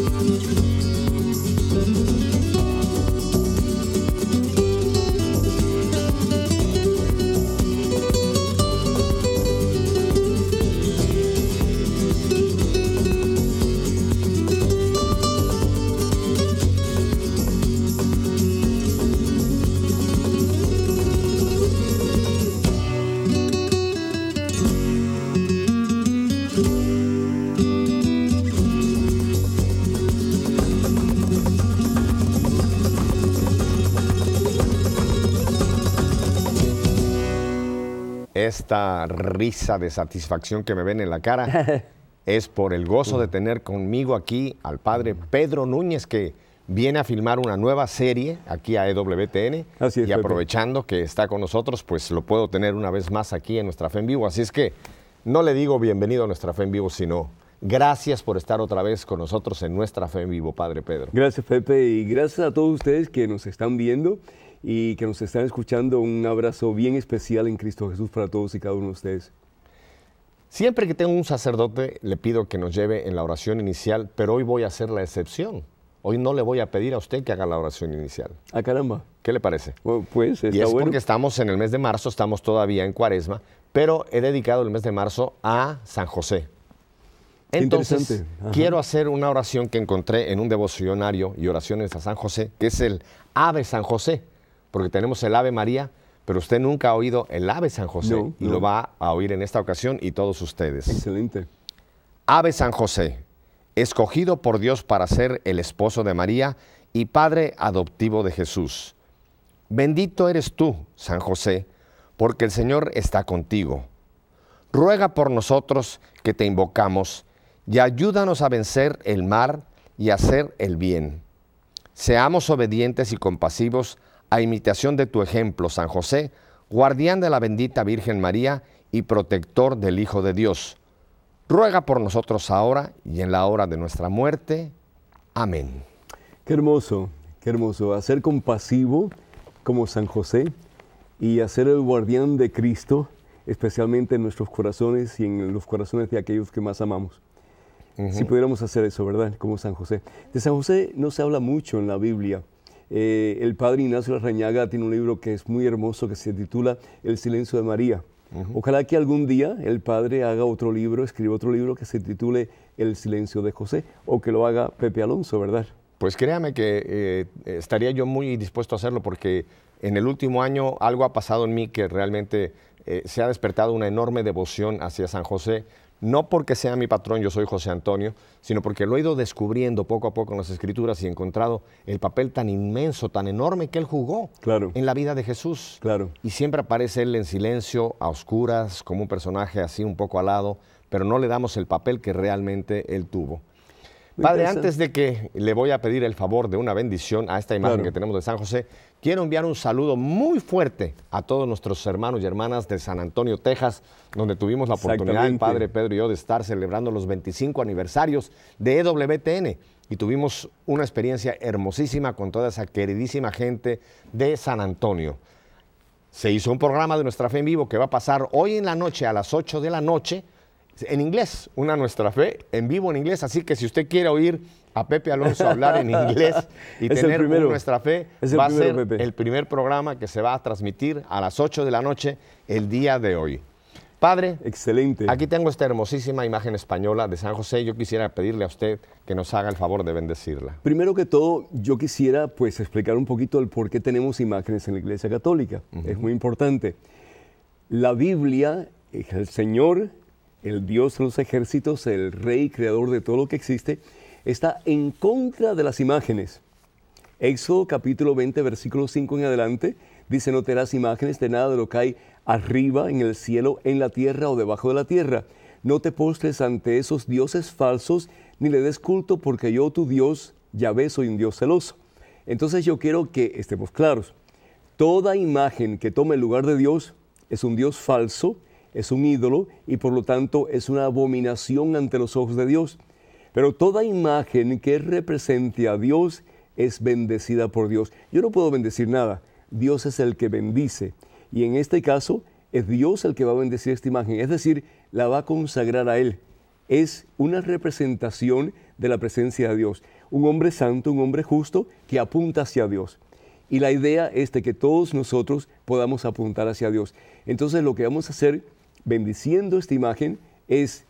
Thank you. esta risa de satisfacción que me ven en la cara es por el gozo de tener conmigo aquí al padre Pedro Núñez, que viene a filmar una nueva serie aquí a EWTN. Así es, y aprovechando que está con nosotros, pues lo puedo tener una vez más aquí en nuestra fe en vivo. Así es que no le digo bienvenido a nuestra fe en vivo, sino Gracias por estar otra vez con nosotros en nuestra fe en vivo, Padre Pedro. Gracias, Pepe, y gracias a todos ustedes que nos están viendo y que nos están escuchando, un abrazo bien especial en Cristo Jesús para todos y cada uno de ustedes. Siempre que tengo un sacerdote, le pido que nos lleve en la oración inicial, pero hoy voy a hacer la excepción. Hoy no le voy a pedir a usted que haga la oración inicial. Ah, caramba. ¿Qué le parece? Oh, pues está y es porque estamos en el mes de marzo, estamos todavía en cuaresma, pero he dedicado el mes de marzo a San José. Entonces, quiero hacer una oración que encontré en un devocionario y oraciones a San José, que es el Ave San José porque tenemos el Ave María, pero usted nunca ha oído el Ave San José y lo va a oír en esta ocasión y todos ustedes. Excelente. Ave San José, escogido por Dios para ser el esposo de María y padre adoptivo de Jesús. Bendito eres tú, San José, porque el Señor está contigo. Ruega por nosotros que te invocamos y ayúdanos a vencer el mal. y hacer el bien. Seamos obedientes y compasivos a imitación de tu ejemplo, San José, guardián de la bendita Virgen María y protector del Hijo de Dios. Ruega por nosotros ahora y en la hora de nuestra muerte. Amén. Qué hermoso, qué hermoso. Hacer compasivo como San José y hacer el guardián de Cristo, especialmente en nuestros corazones y en los corazones de aquellos que más amamos. Si pudiéramos hacer eso, ¿verdad? Como San José. De San José no se habla mucho en la Biblia. Eh, el padre Ignacio Reñaga tiene un libro que es muy hermoso que se titula El silencio de María. Ojalá que algún día el padre haga otro libro, escriba otro libro que se titule El silencio de José o que lo haga Pepe Alonso, ¿verdad? Pues créame que eh, estaría yo muy dispuesto a hacerlo porque en el último año algo ha pasado en mí que realmente eh, se ha despertado una enorme devoción hacia San José no porque sea mi patrón, yo soy José Antonio, sino porque lo he ido descubriendo poco a poco en las escrituras y he encontrado el papel tan inmenso, tan enorme que él jugó en la vida de Jesús. Claro. Y siempre aparece él en silencio, a oscuras, como un personaje así un poco alado, pero no le damos el papel que realmente él tuvo. Padre, antes de que le voy a pedir el favor de una bendición a esta imagen que tenemos de San José, Quiero enviar un saludo muy fuerte a todos nuestros hermanos y hermanas de San Antonio, Texas, donde tuvimos la oportunidad, el padre Pedro y yo, de estar celebrando los 25 aniversarios de EWTN. Y tuvimos una experiencia hermosísima con toda esa queridísima gente de San Antonio. Se hizo un programa de Nuestra Fe en Vivo que va a pasar hoy en la noche a las 8 de la noche en inglés, una Nuestra Fe en vivo en inglés. Así que si usted quiere oír a Pepe Alonso hablar en inglés y tener nuestra fe, va a ser el primer programa que se va a transmitir a las 8 de la noche el día de hoy. Padre, excelente. Aquí tengo esta hermosísima imagen española de San José. Yo quisiera pedirle a usted que nos haga el favor de bendecirla. Primero que todo, yo quisiera pues explicar un poquito el por qué tenemos imágenes en la Iglesia Católica. Es muy importante. La Biblia es el Señor, el Dios de los ejércitos, el Rey creador de todo lo que existe está en contra de las imágenes. Éxodo capítulo 20, versículo 5 en adelante, dice, no te harás imágenes de nada de lo que hay arriba, en el cielo, en la tierra o debajo de la tierra. No te postres ante esos dioses falsos, ni le des culto, porque yo, tu Dios, ves, soy un Dios celoso. Entonces yo quiero que estemos claros. Toda imagen que tome el lugar de Dios es un Dios falso, es un ídolo y por lo tanto es una abominación ante los ojos de Dios. Pero toda imagen que represente a Dios es bendecida por Dios. Yo no puedo bendecir nada. Dios es el que bendice. Y en este caso es Dios el que va a bendecir esta imagen. Es decir, la va a consagrar a Él. Es una representación de la presencia de Dios. Un hombre santo, un hombre justo que apunta hacia Dios. Y la idea es de que todos nosotros podamos apuntar hacia Dios. Entonces lo que vamos a hacer bendiciendo esta imagen es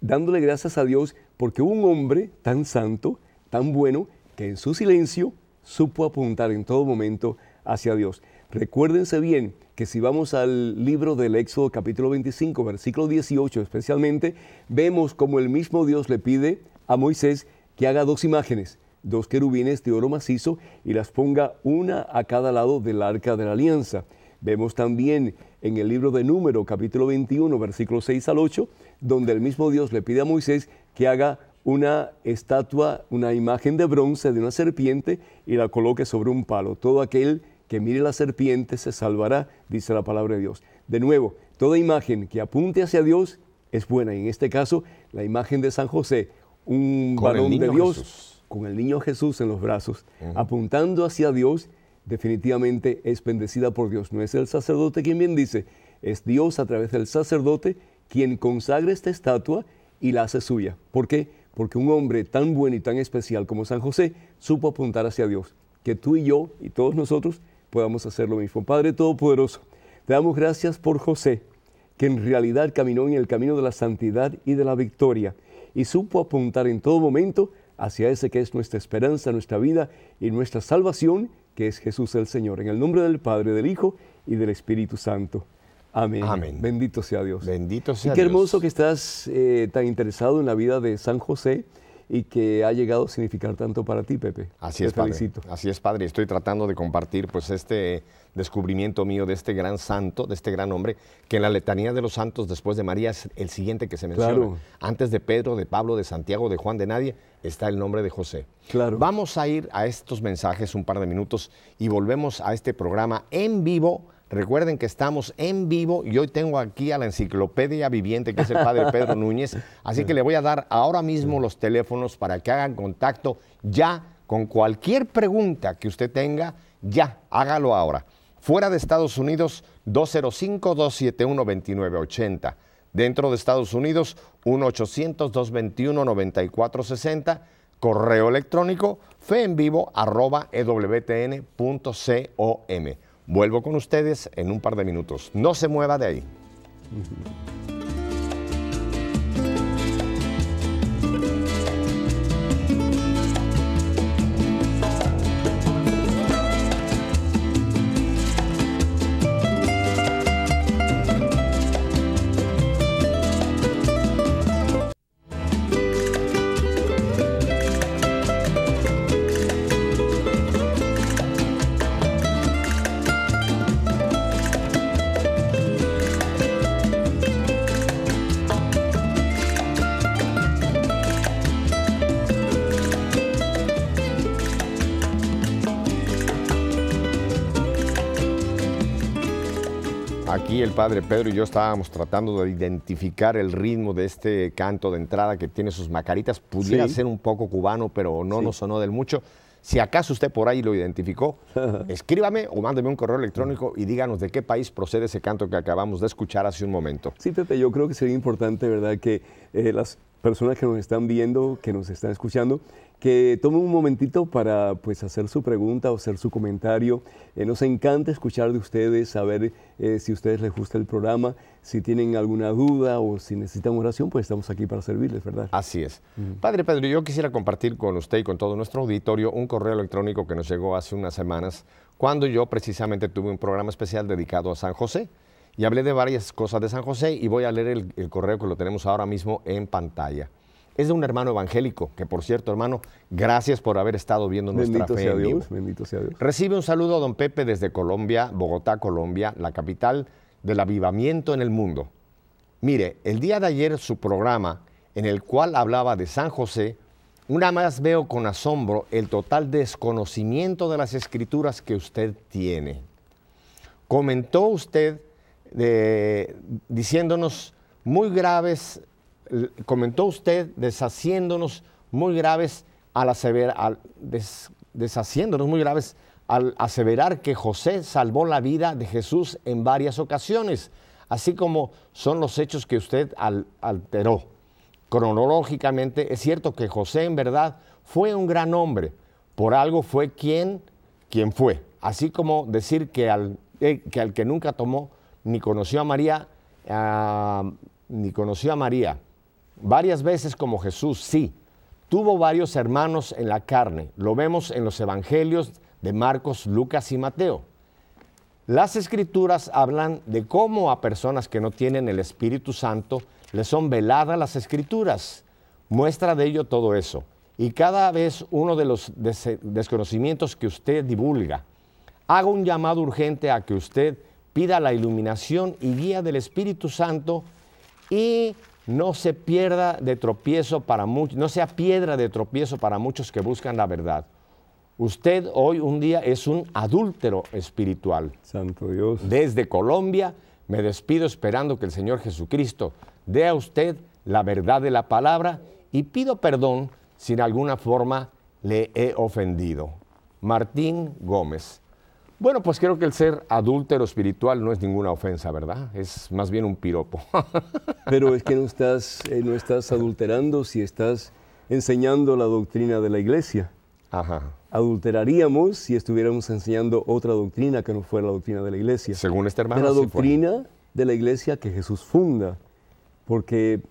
dándole gracias a Dios porque un hombre tan santo, tan bueno, que en su silencio supo apuntar en todo momento hacia Dios. Recuérdense bien que si vamos al libro del Éxodo capítulo 25, versículo 18 especialmente, vemos como el mismo Dios le pide a Moisés que haga dos imágenes, dos querubines de oro macizo y las ponga una a cada lado del arca de la alianza. Vemos también en el libro de Número capítulo 21, versículo 6 al 8, donde el mismo Dios le pide a Moisés que haga una estatua, una imagen de bronce de una serpiente y la coloque sobre un palo. Todo aquel que mire la serpiente se salvará, dice la palabra de Dios. De nuevo, toda imagen que apunte hacia Dios es buena. en este caso, la imagen de San José, un varón de Dios con el niño Jesús en los brazos, apuntando hacia Dios, definitivamente es bendecida por Dios. No es el sacerdote quien bien dice, es Dios a través del sacerdote quien consagra esta estatua y la hace suya. ¿Por qué? Porque un hombre tan bueno y tan especial como San José supo apuntar hacia Dios. Que tú y yo y todos nosotros podamos hacer lo mismo. Padre Todopoderoso, te damos gracias por José, que en realidad caminó en el camino de la santidad y de la victoria y supo apuntar en todo momento hacia ese que es nuestra esperanza, nuestra vida y nuestra salvación, que es Jesús el Señor. En el nombre del Padre, del Hijo y del Espíritu Santo. Amén. Bendito sea Dios. Bendito sea y qué hermoso que estás eh, tan interesado en la vida de San José y que ha llegado a significar tanto para ti, Pepe. Así es, Padre. Así es, Padre. Estoy tratando de compartir pues este descubrimiento mío de este gran santo, de este gran hombre, que en la letanía de los santos después de María es el siguiente que se menciona. Claro. Antes de Pedro, de Pablo, de Santiago, de Juan, de nadie, está el nombre de José. Claro. Vamos a ir a estos mensajes un par de minutos y volvemos a este programa en vivo Recuerden que estamos en vivo y hoy tengo aquí a la enciclopedia viviente que es el padre Pedro Núñez. Así que le voy a dar ahora mismo los teléfonos para que hagan contacto ya con cualquier pregunta que usted tenga, ya, hágalo ahora. Fuera de Estados Unidos, 205-271-2980. Dentro de Estados Unidos, 1-800-221-9460. Correo electrónico, vivo arroba, e Vuelvo con ustedes en un par de minutos. No se mueva de ahí. padre Pedro y yo estábamos tratando de identificar el ritmo de este canto de entrada que tiene sus macaritas. Pudiera ser un poco cubano, pero no nos sonó del mucho. Si acaso usted por ahí lo identificó, escríbame o mándeme un correo electrónico y díganos de qué país procede ese canto que acabamos de escuchar hace un momento. Sí, Tete, yo creo que sería importante, ¿verdad?, que eh, las personas que nos están viendo, que nos están escuchando, que tome un momentito para pues, hacer su pregunta o hacer su comentario. Eh, nos encanta escuchar de ustedes, saber eh, si a ustedes les gusta el programa, si tienen alguna duda o si necesitan oración, pues estamos aquí para servirles, ¿verdad? Así es. Padre Pedro, yo quisiera compartir con usted y con todo nuestro auditorio un correo electrónico que nos llegó hace unas semanas, cuando yo precisamente tuve un programa especial dedicado a San José. Y hablé de varias cosas de San José y voy a leer el correo que lo tenemos ahora mismo en pantalla es de un hermano evangélico, que por cierto, hermano, gracias por haber estado viendo nuestra bendito fe. Dios, Bendito sea Dios. Recibe un saludo a don Pepe desde Colombia, Bogotá, Colombia, la capital del avivamiento en el mundo. Mire, el día de ayer su programa, en el cual hablaba de San José, una más veo con asombro el total desconocimiento de las escrituras que usted tiene. Comentó usted eh, diciéndonos muy graves comentó usted, deshaciéndonos muy graves al aseverar, al deshaciéndonos muy graves al aseverar que José salvó la vida de Jesús en varias ocasiones, así como son los hechos que usted alteró. Cronológicamente es cierto que José en verdad fue un gran hombre, por algo fue quien, quien fue, así como decir que al, eh, que, al que nunca tomó ni conoció a María, ah, ni conoció a María, varias veces como Jesús, sí. Tuvo varios hermanos en la carne. Lo vemos en los evangelios de Marcos, Lucas y Mateo. Las escrituras hablan de cómo a personas que no tienen el Espíritu Santo les son veladas las escrituras. Muestra de ello todo eso. Y cada vez uno de los desconocimientos que usted divulga, haga un llamado urgente a que usted pida la iluminación y guía del Espíritu Santo y no se pierda de tropiezo para muchos, no sea piedra de tropiezo para muchos que buscan la verdad. Usted hoy un día es un adúltero espiritual. Santo Dios. Desde Colombia me despido esperando que el Señor Jesucristo dé a usted la verdad de la palabra y pido perdón si de alguna forma le he ofendido. Martín Gómez. Bueno, pues creo que el ser adúltero espiritual no es ninguna ofensa, ¿verdad? Es más bien un piropo. Pero es que no estás, eh, no estás adulterando si estás enseñando la doctrina de la iglesia. Ajá. Adulteraríamos si estuviéramos enseñando otra doctrina que no fuera la doctrina de la iglesia. Según este hermano. la doctrina de la iglesia que Jesús funda. Porque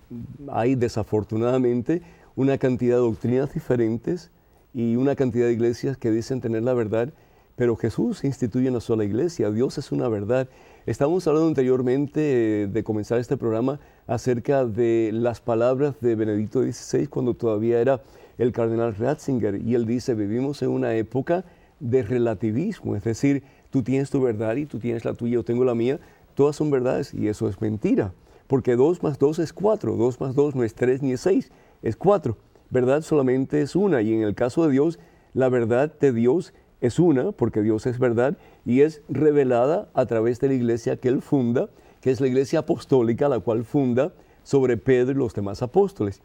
hay desafortunadamente una cantidad de doctrinas diferentes y una cantidad de iglesias que dicen tener la verdad pero Jesús instituye una sola iglesia, Dios es una verdad. Estábamos hablando anteriormente eh, de comenzar este programa acerca de las palabras de Benedicto XVI cuando todavía era el cardenal Ratzinger y él dice, vivimos en una época de relativismo, es decir, tú tienes tu verdad y tú tienes la tuya, yo tengo la mía, todas son verdades y eso es mentira, porque 2 más 2 es 4, 2 más 2 no es 3 ni es 6, es 4, verdad solamente es una y en el caso de Dios, la verdad de Dios es una, porque Dios es verdad, y es revelada a través de la iglesia que él funda, que es la iglesia apostólica, la cual funda sobre Pedro y los demás apóstoles.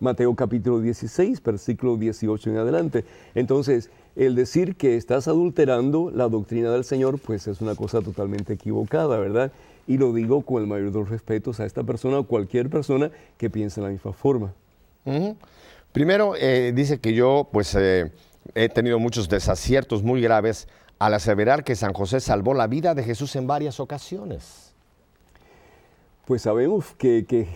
Mateo capítulo 16, versículo 18 en adelante. Entonces, el decir que estás adulterando la doctrina del Señor, pues es una cosa totalmente equivocada, ¿verdad? Y lo digo con el mayor de los respetos a esta persona o cualquier persona que piense de la misma forma. Primero, eh, dice que yo, pues, eh, he tenido muchos desaciertos muy graves al aseverar que San José salvó la vida de Jesús en varias ocasiones. Pues sabemos que,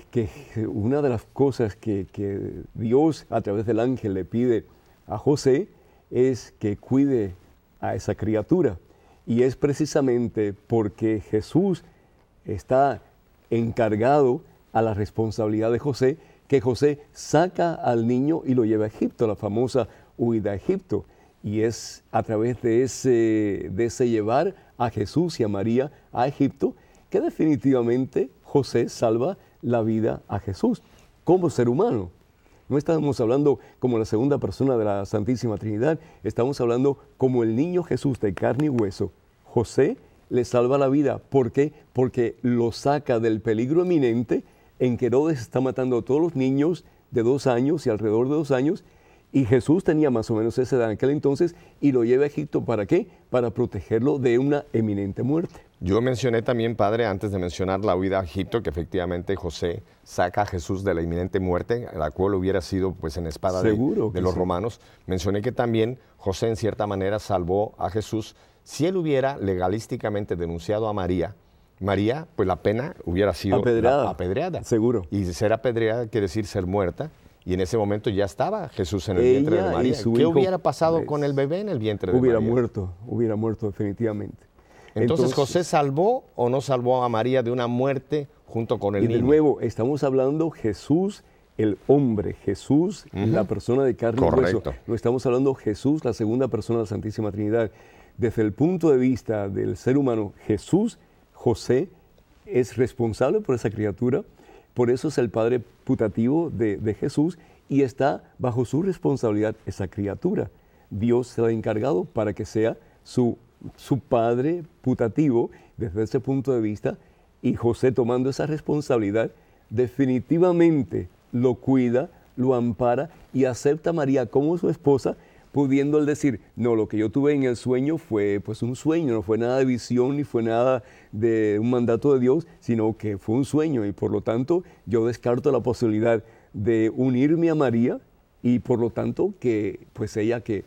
una de las cosas que, que, Dios a través del ángel le pide a José es que cuide a esa criatura. Y es precisamente porque Jesús está encargado a la responsabilidad de José que José saca al niño y lo lleva a Egipto, la famosa huida a Egipto. Y es a través de ese, de ese llevar a Jesús y a María a Egipto que definitivamente José salva la vida a Jesús como ser humano. No estamos hablando como la segunda persona de la Santísima Trinidad, estamos hablando como el niño Jesús de carne y hueso. José le salva la vida. ¿Por qué? Porque lo saca del peligro eminente en que Herodes está matando a todos los niños de dos años y alrededor de dos años y Jesús tenía más o menos esa edad en aquel entonces y lo lleva a Egipto para qué? Para protegerlo de una eminente muerte. Yo mencioné también, padre, antes de mencionar la huida a Egipto, que efectivamente José saca a Jesús de la inminente muerte, la cual hubiera sido pues en espada de, los romanos. Mencioné que también José en cierta manera salvó a Jesús. Si él hubiera legalísticamente denunciado a María, María, pues la pena hubiera sido apedreada. apedreada. Seguro. Y ser apedreada quiere decir ser muerta y en ese momento ya estaba Jesús en el vientre de María. ¿Qué hubiera pasado con el bebé en el vientre de hubiera María? Hubiera muerto, hubiera muerto definitivamente. Entonces, ¿José salvó o no salvó a María de una muerte junto con el y niño? Y de nuevo, estamos hablando Jesús el hombre, Jesús, la persona de carne y hueso. No estamos hablando Jesús, la segunda persona de la Santísima Trinidad. Desde el punto de vista del ser humano, Jesús, José, es responsable por esa criatura, por eso es el padre putativo de, Jesús y está bajo su responsabilidad esa criatura. Dios se la ha encargado para que sea su, su padre putativo desde ese punto de vista y José tomando esa responsabilidad definitivamente lo cuida, lo ampara y acepta a María como su esposa, pudiendo él decir, no, lo que yo tuve en el sueño fue pues un sueño, no fue nada de visión ni fue nada de un mandato de Dios, sino que fue un sueño y por lo tanto yo descarto la posibilidad de unirme a María y por lo tanto que pues ella que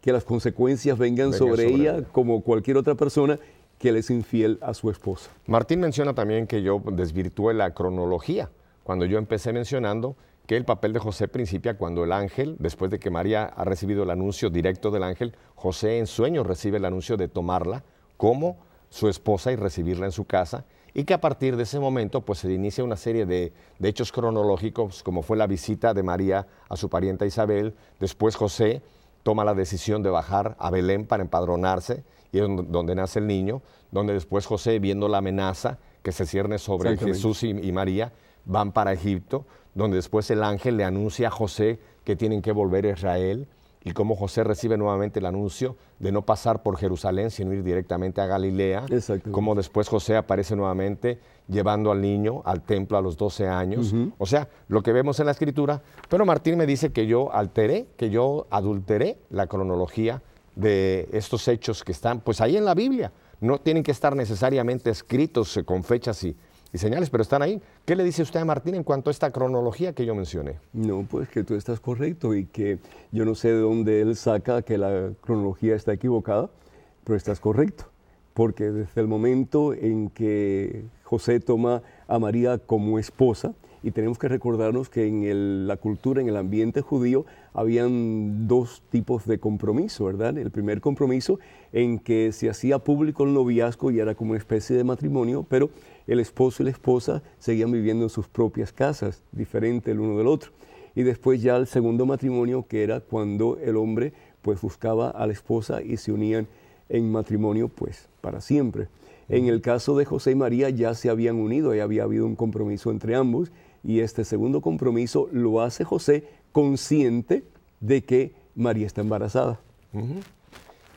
que las consecuencias vengan, sobre, ella, como cualquier otra persona que le es infiel a su esposa. Martín menciona también que yo desvirtué la cronología cuando yo empecé mencionando que el papel de José principia cuando el ángel, después de que María ha recibido el anuncio directo del ángel, José en sueño recibe el anuncio de tomarla como su esposa y recibirla en su casa y que a partir de ese momento pues se inicia una serie de, hechos cronológicos como fue la visita de María a su parienta Isabel, después José toma la decisión de bajar a Belén para empadronarse y es donde, nace el niño, donde después José viendo la amenaza que se cierne sobre Jesús y María van para Egipto, donde después el ángel le anuncia a José que tienen que volver a Israel y cómo José recibe nuevamente el anuncio de no pasar por Jerusalén, sino ir directamente a Galilea, Como después José aparece nuevamente llevando al niño al templo a los 12 años, o sea, lo que vemos en la escritura, pero Martín me dice que yo alteré, que yo adulteré la cronología de estos hechos que están pues ahí en la Biblia, no tienen que estar necesariamente escritos eh, con fechas y, y señales, pero están ahí. ¿Qué le dice usted a Martín en cuanto a esta cronología que yo mencioné? No, pues que tú estás correcto y que yo no sé de dónde él saca que la cronología está equivocada, pero estás correcto, porque desde el momento en que José toma a María como esposa, y tenemos que recordarnos que en la cultura, en el ambiente judío, habían dos tipos de compromiso, ¿verdad? El primer compromiso en que se hacía público el noviazgo y era como una especie de matrimonio, pero el esposo y la esposa seguían viviendo en sus propias casas, diferente el uno del otro. Y después ya el segundo matrimonio, que era cuando el hombre pues buscaba a la esposa y se unían en matrimonio pues para siempre. En el caso de José y María ya se habían unido, ya había habido un compromiso entre ambos y este segundo compromiso lo hace José consciente de que María está embarazada.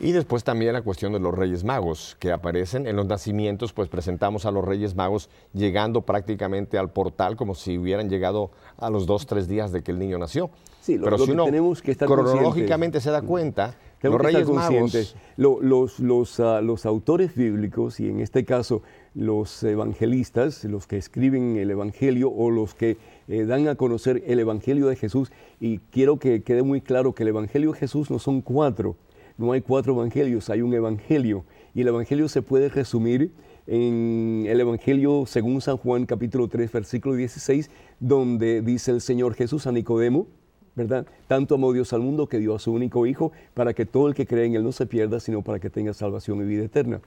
Y después también la cuestión de los Reyes Magos que aparecen en los nacimientos, pues presentamos a los Reyes Magos llegando prácticamente al portal como si hubieran llegado a los dos, tres días de que el niño nació. Pero si que tenemos que estar cronológicamente se da mm. cuenta, de los Reyes Magos... los, los, ah, los autores bíblicos, y en este caso los evangelistas, los que escriben el Evangelio o los que eh, dan a conocer el Evangelio de Jesús, y quiero que quede muy claro que el Evangelio de Jesús no son cuatro, no hay cuatro evangelios, hay un evangelio. Y el evangelio se puede resumir en el evangelio según San Juan capítulo 3 versículo 16, donde dice el Señor Jesús a Nicodemo, ¿verdad? Tanto amó Dios al mundo que dio a su único Hijo para que todo el que cree en Él no se pierda, sino para que tenga salvación y vida eterna.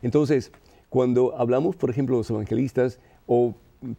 Entonces, cuando hablamos, por ejemplo, los evangelistas o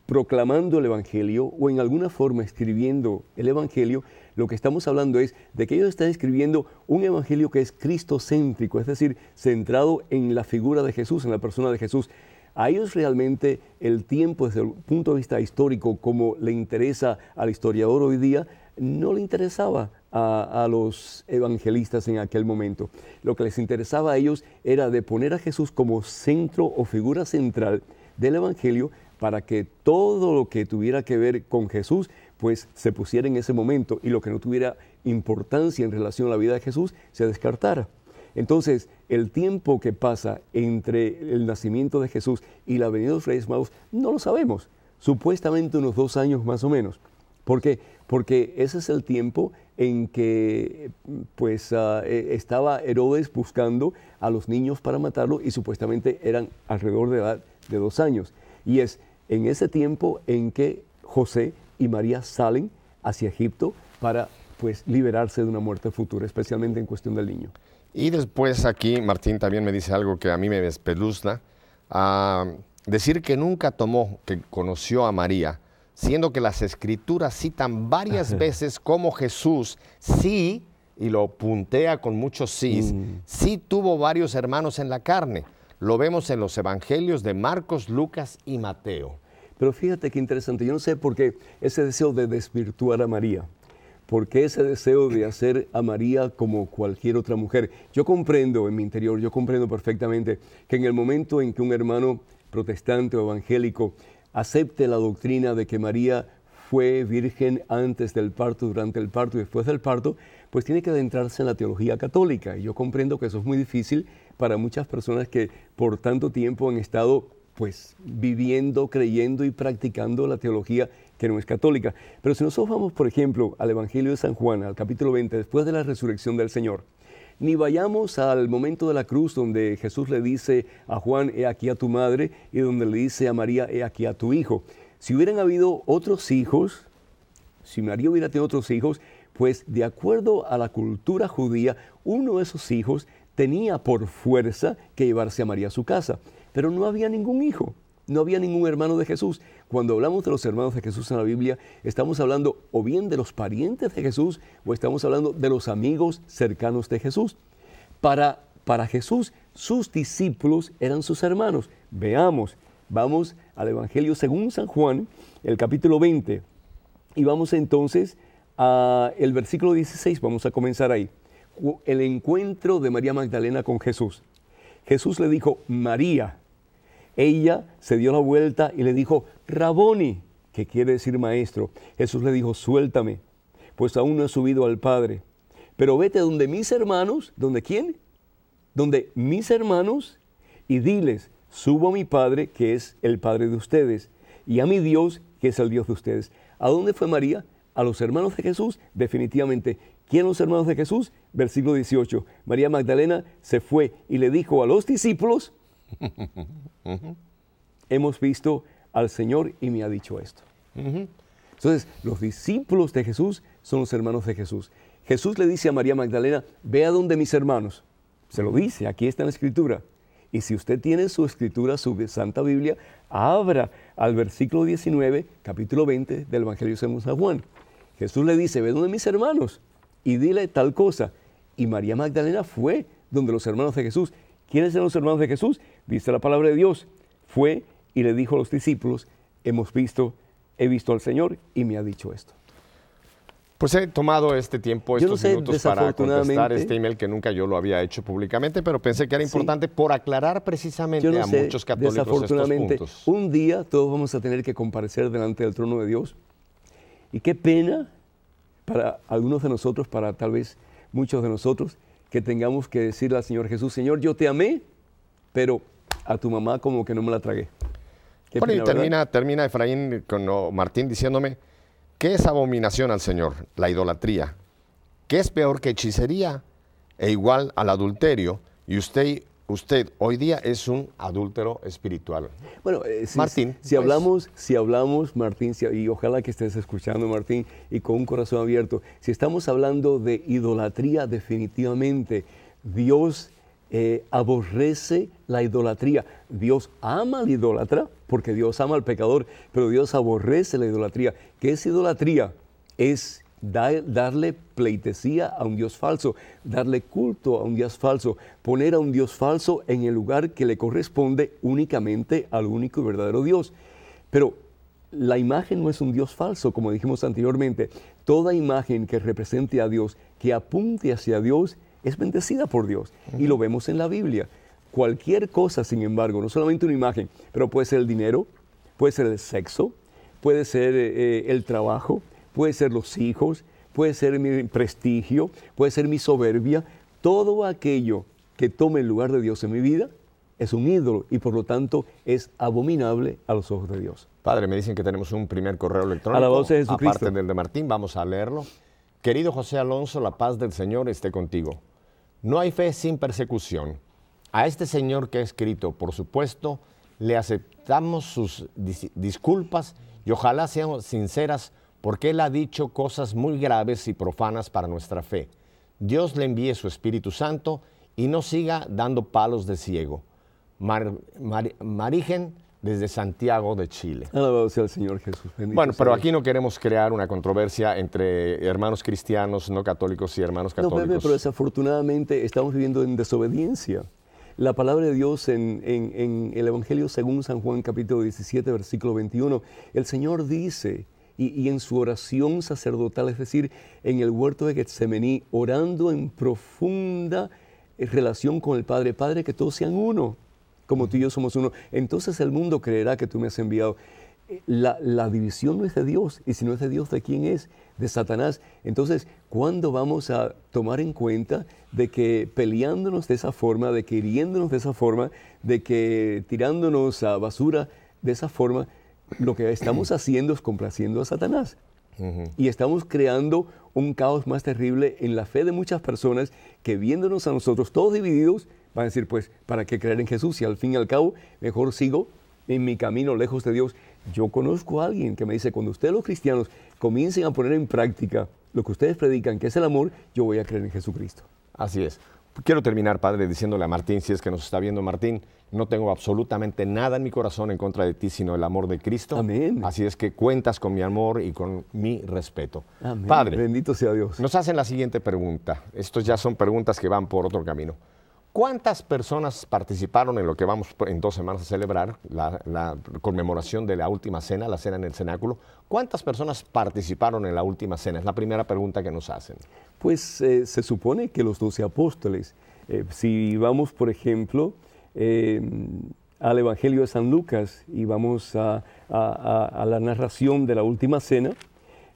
proclamando el Evangelio o en alguna forma escribiendo el Evangelio, lo que estamos hablando es de que ellos están escribiendo un Evangelio que es cristocéntrico, es decir, centrado en la figura de Jesús, en la persona de Jesús. A ellos realmente el tiempo desde el punto de vista histórico, como le interesa al historiador hoy día, no le interesaba a, a, los evangelistas en aquel momento. Lo que les interesaba a ellos era de poner a Jesús como centro o figura central del Evangelio para que todo lo que tuviera que ver con Jesús, pues se pusiera en ese momento y lo que no tuviera importancia en relación a la vida de Jesús se descartara. Entonces, el tiempo que pasa entre el nacimiento de Jesús y la venida de los Reyes Magos no lo sabemos, supuestamente unos dos años más o menos. ¿Por qué? Porque ese es el tiempo en que pues, ah, e, estaba Herodes buscando a los niños para matarlo y supuestamente eran alrededor de edad de dos años. Y es en ese tiempo en que José y María salen hacia Egipto para pues liberarse de una muerte futura, especialmente en cuestión del niño. Y después aquí Martín también me dice algo que a mí me despeluzna. Ah, decir que nunca tomó, que conoció a María, siendo que las escrituras citan varias veces cómo Jesús sí, y lo puntea con muchos sí, mm. sí tuvo varios hermanos en la carne. Lo vemos en los evangelios de Marcos, Lucas y Mateo. Pero fíjate qué interesante, yo no sé por qué ese deseo de desvirtuar a María, por qué ese deseo de hacer a María como cualquier otra mujer. Yo comprendo en mi interior, yo comprendo perfectamente que en el momento en que un hermano protestante o evangélico acepte la doctrina de que María fue virgen antes del parto, durante el parto y después del parto, pues tiene que adentrarse en la teología católica. Y yo comprendo que eso es muy difícil para muchas personas que por tanto tiempo han estado pues viviendo, creyendo y practicando la teología que no es católica. Pero si nosotros vamos, por ejemplo, al Evangelio de San Juan, al capítulo 20, después de la resurrección del Señor, ni vayamos al momento de la cruz donde Jesús le dice a Juan, he aquí a tu madre, y donde le dice a María, he aquí a tu hijo. Si hubieran habido otros hijos, si María hubiera tenido otros hijos, pues de acuerdo a la cultura judía, uno de esos hijos tenía por fuerza que llevarse a María a su casa, pero no había ningún hijo, no había ningún hermano de Jesús. Cuando hablamos de los hermanos de Jesús en la Biblia, estamos hablando o bien de los parientes de Jesús o estamos hablando de los amigos cercanos de Jesús. Para, para Jesús, sus discípulos eran sus hermanos. Veamos, vamos al Evangelio según San Juan, el capítulo 20, y vamos entonces al versículo 16, vamos a comenzar ahí el encuentro de María Magdalena con Jesús. Jesús le dijo, María. Ella se dio la vuelta y le dijo, Raboni, que quiere decir maestro. Jesús le dijo, suéltame, pues aún no he subido al Padre. Pero vete donde mis hermanos, ¿donde quién? Donde mis hermanos y diles, subo a mi Padre, que es el Padre de ustedes, y a mi Dios, que es el Dios de ustedes. ¿A dónde fue María? A los hermanos de Jesús, definitivamente. ¿Quién los hermanos de Jesús? Versículo 18. María Magdalena se fue y le dijo a los discípulos, hemos visto al Señor y me ha dicho esto. Entonces, los discípulos de Jesús son los hermanos de Jesús. Jesús le dice a María Magdalena, ve a donde mis hermanos. Se lo dice, aquí está en la escritura. Y si usted tiene su escritura, su Santa Biblia, abra al versículo 19, capítulo 20 del Evangelio según San Juan. Jesús le dice, ve donde mis hermanos y dile tal cosa. Y María Magdalena fue donde los hermanos de Jesús. ¿Quiénes eran los hermanos de Jesús? Viste la palabra de Dios. Fue y le dijo a los discípulos, hemos visto, he visto al Señor y me ha dicho esto. Pues he tomado este tiempo, estos minutos para contestar este email que nunca yo lo había hecho públicamente, pero pensé que era importante por aclarar precisamente a muchos católicos estos puntos. Un día todos vamos a tener que comparecer delante del trono de Dios. Y qué pena para algunos de nosotros, para tal vez muchos de nosotros, que tengamos que decirle al Señor Jesús, Señor, yo te amé, pero a tu mamá como que no me la tragué. Bueno, y termina, termina Efraín con Martín diciéndome, ¿qué es abominación al Señor? La idolatría. ¿Qué es peor que hechicería? E igual al adulterio. Y usted usted hoy día es un adúltero espiritual. Bueno, eh, si, Martín, si, pues, hablamos, si hablamos, Martín, y ojalá que estés escuchando, Martín, y con un corazón abierto, si estamos hablando de idolatría, definitivamente Dios eh, aborrece la idolatría. Dios ama al idólatra, porque Dios ama al pecador, pero Dios aborrece la idolatría. ¿Qué es idolatría? Es darle pleitesía a un Dios falso, darle culto a un Dios falso, poner a un Dios falso en el lugar que le corresponde únicamente al único y verdadero Dios. Pero la imagen no es un Dios falso, como dijimos anteriormente. Toda imagen que represente a Dios, que apunte hacia Dios, es bendecida por Dios. Y lo vemos en la Biblia. Cualquier cosa, sin embargo, no solamente una imagen, pero puede ser el dinero, puede ser el sexo, puede ser eh, eh, el trabajo, puede ser los hijos, puede ser mi prestigio, puede ser mi soberbia, todo aquello que tome el lugar de Dios en mi vida es un ídolo y por lo tanto es abominable a los ojos de Dios. Padre, me dicen que tenemos un primer correo electrónico. A la voz de Aparte del de Martín, vamos a leerlo. Querido José Alonso, la paz del Señor esté contigo. No hay fe sin persecución. A este señor que ha escrito, por supuesto, le aceptamos sus disculpas y ojalá sean sinceras porque Él ha dicho cosas muy graves y profanas para nuestra fe. Dios le envíe su Espíritu Santo y no siga dando palos de ciego. Marígen marigen desde Santiago de Chile. Alabado sea el Señor Jesús. bueno, pero aquí no queremos crear una controversia entre hermanos cristianos, no católicos y hermanos católicos. No, pero desafortunadamente estamos viviendo en desobediencia. La palabra de Dios en, en el Evangelio según San Juan capítulo 17, versículo 21, el Señor dice, y, en su oración sacerdotal, es decir, en el huerto de Getsemaní, orando en profunda eh, relación con el Padre. Padre, que todos sean uno, como tú y yo somos uno. Entonces el mundo creerá que tú me has enviado. Eh, la, la división no es de Dios, y si no es de Dios, ¿de quién es? De Satanás. Entonces, ¿cuándo vamos a tomar en cuenta de que peleándonos de esa forma, de que hiriéndonos de esa forma, de que tirándonos a basura de esa forma, lo que estamos haciendo es complaciendo a Satanás. Y estamos creando un caos más terrible en la fe de muchas personas que viéndonos a nosotros todos divididos van a decir, pues, ¿para qué creer en Jesús? Si al fin y al cabo mejor sigo en mi camino lejos de Dios. Yo conozco a alguien que me dice, cuando ustedes los cristianos comiencen a poner en práctica lo que ustedes predican, que es el amor, yo voy a creer en Jesucristo. Así es. Quiero terminar, padre, diciéndole a Martín, si es que nos está viendo Martín, no tengo absolutamente nada en mi corazón en contra de ti, sino el amor de Cristo. Amén. Así es que cuentas con mi amor y con mi respeto. Padre. Bendito sea Dios. Nos hacen la siguiente pregunta. Estos ya son preguntas que van por otro camino. ¿Cuántas personas participaron en lo que vamos en dos semanas a celebrar, la, conmemoración de la última cena, la cena en el cenáculo? ¿Cuántas personas participaron en la última cena? Es la primera pregunta que nos hacen. Pues eh, se supone que los doce apóstoles, eh, si vamos, por ejemplo, eh, al Evangelio de San Lucas y vamos a, a la narración de la última cena,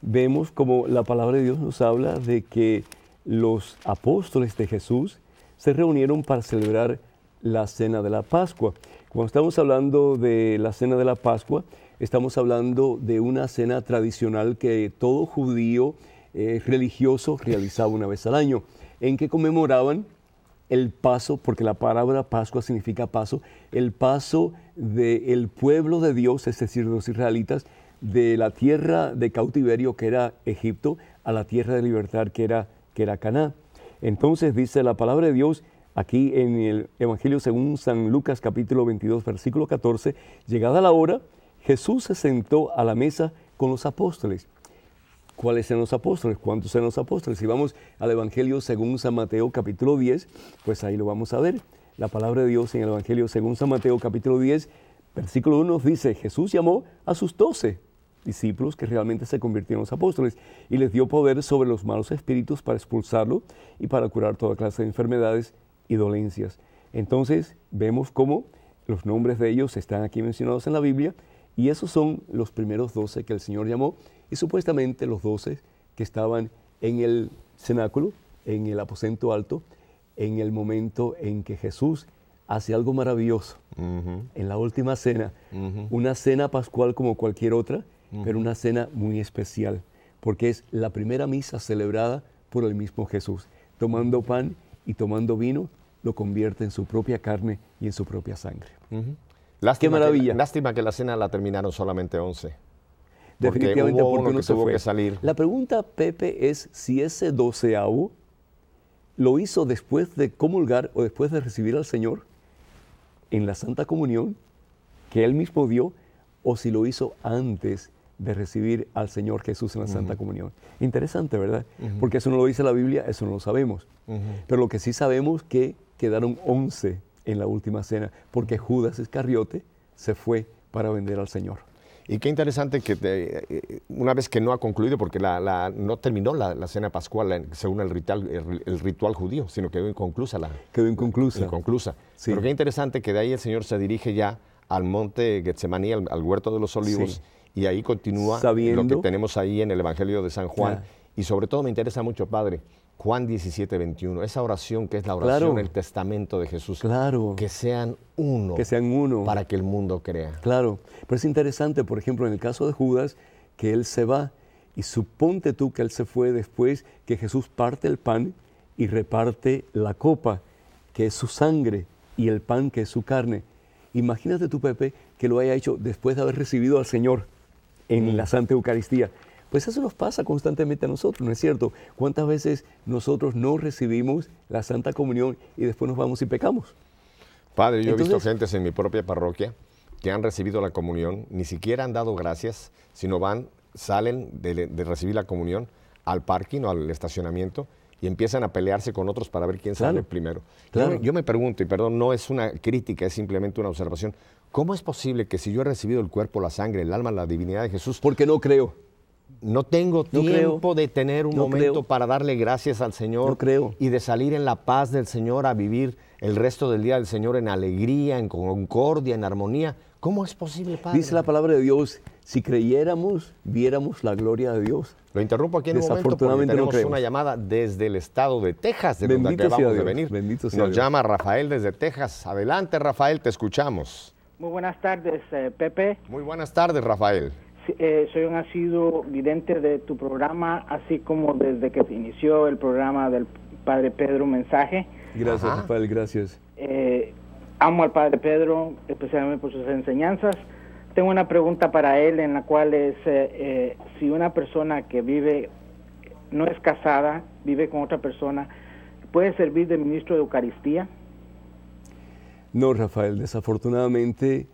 vemos como la palabra de Dios nos habla de que los apóstoles de Jesús, se reunieron para celebrar la Cena de la Pascua. Cuando estamos hablando de la Cena de la Pascua, estamos hablando de una cena tradicional que todo judío eh, religioso realizaba una vez al año, en que conmemoraban el paso, porque la palabra Pascua significa paso, el paso del pueblo de Dios, es decir, los israelitas, de la tierra de cautiverio que era Egipto a la tierra de libertad que era, que era Canaán. Entonces dice la palabra de Dios aquí en el Evangelio según San Lucas capítulo 22 versículo 14, llegada la hora, Jesús se sentó a la mesa con los apóstoles. ¿Cuáles eran los apóstoles? ¿Cuántos eran los apóstoles? Si vamos al Evangelio según San Mateo capítulo 10, pues ahí lo vamos a ver. La palabra de Dios en el Evangelio según San Mateo capítulo 10, versículo 1 dice, Jesús llamó a sus doce discípulos que realmente se convirtieron en los apóstoles y les dio poder sobre los malos espíritus para expulsarlo y para curar toda clase de enfermedades y dolencias. Entonces vemos cómo los nombres de ellos están aquí mencionados en la Biblia y esos son los primeros doce que el Señor llamó y supuestamente los doce que estaban en el cenáculo, en el aposento alto, en el momento en que Jesús hace algo maravilloso, en la última cena, una cena pascual como cualquier otra, pero una cena muy especial, porque es la primera misa celebrada por el mismo Jesús. Tomando pan y tomando vino, lo convierte en su propia carne y en su propia sangre. lástima maravilla. Que, lástima que la cena la terminaron solamente 11. Definitivamente porque, hubo se tuvo que salir. La pregunta, Pepe, es si ese doceavo lo hizo después de comulgar o después de recibir al Señor en la Santa Comunión que él mismo dio o si lo hizo antes de recibir al Señor Jesús en la Santa Comunión. Interesante, ¿verdad? Porque eso no lo dice la Biblia, eso no lo sabemos. Pero lo que sí sabemos que quedaron 11 en la última cena, porque Judas Iscariote se fue para vender al Señor. Y qué interesante que eh, una vez que no ha concluido, porque no terminó la, cena pascual según el ritual, el, ritual, judío, sino quedó inconclusa Quedó inconclusa. Inconclusa. Pero qué interesante que de ahí el Señor se dirige ya al monte Getsemaní, al, huerto de los olivos. Y ahí continúa lo que tenemos ahí en el Evangelio de San Juan. Y sobre todo me interesa mucho, Padre, Juan 17, 21, esa oración que es la oración, en el testamento de Jesús. Claro. Que sean uno. Que sean uno. Para que el mundo crea. Claro. Pero es interesante, por ejemplo, en el caso de Judas, que él se va y suponte tú que él se fue después que Jesús parte el pan y reparte la copa, que es su sangre, y el pan, que es su carne. Imagínate tú, Pepe, que lo haya hecho después de haber recibido al Señor en la Santa Eucaristía. Pues eso nos pasa constantemente a nosotros, ¿no es cierto? ¿Cuántas veces nosotros no recibimos la Santa Comunión y después nos vamos y pecamos? Padre, yo he visto gentes en mi propia parroquia que han recibido la comunión, ni siquiera han dado gracias, sino van, salen de, recibir la comunión al parking o al estacionamiento y empiezan a pelearse con otros para ver quién sale primero. Yo, yo, me pregunto, y perdón, no es una crítica, es simplemente una observación, ¿Cómo es posible que si yo he recibido el cuerpo, la sangre, el alma, la divinidad de Jesús? Porque no creo. No tengo tiempo de tener un momento para darle gracias al Señor no creo. y de salir en la paz del Señor a vivir el resto del día del Señor en alegría, en concordia, en armonía. ¿Cómo es posible, Padre? Dice la palabra de Dios, si creyéramos, viéramos la gloria de Dios. Lo interrumpo aquí en un momento porque tenemos una llamada desde el estado de Texas, de donde acabamos de venir. Bendito sea Nos llama Rafael desde Texas. Adelante, Rafael, te escuchamos. Muy buenas tardes, eh, Pepe. Muy buenas tardes, Rafael. Eh, soy un asiduo vidente de tu programa, así como desde que se inició el programa del Padre Pedro Mensaje. Gracias, Rafael, gracias. Eh, amo al Padre Pedro, especialmente por sus enseñanzas. Tengo una pregunta para él, en la cual es si una persona que vive, no es casada, vive con otra persona, ¿puede servir de ministro de Eucaristía? No, Rafael, desafortunadamente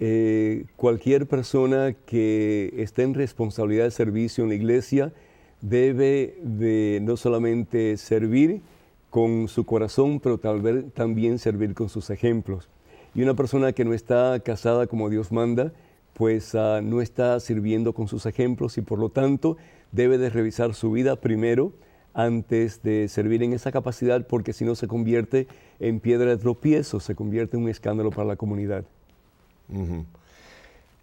eh, cualquier persona que esté en responsabilidad de servicio en la iglesia debe de no solamente servir con su corazón, pero tal vez también servir con sus ejemplos. Y una persona que no está casada como Dios manda, pues ah, no está sirviendo con sus ejemplos y por lo tanto debe de revisar su vida primero, antes de servir en esa capacidad, porque si no se convierte en piedra de tropiezo, se convierte en un escándalo para la comunidad.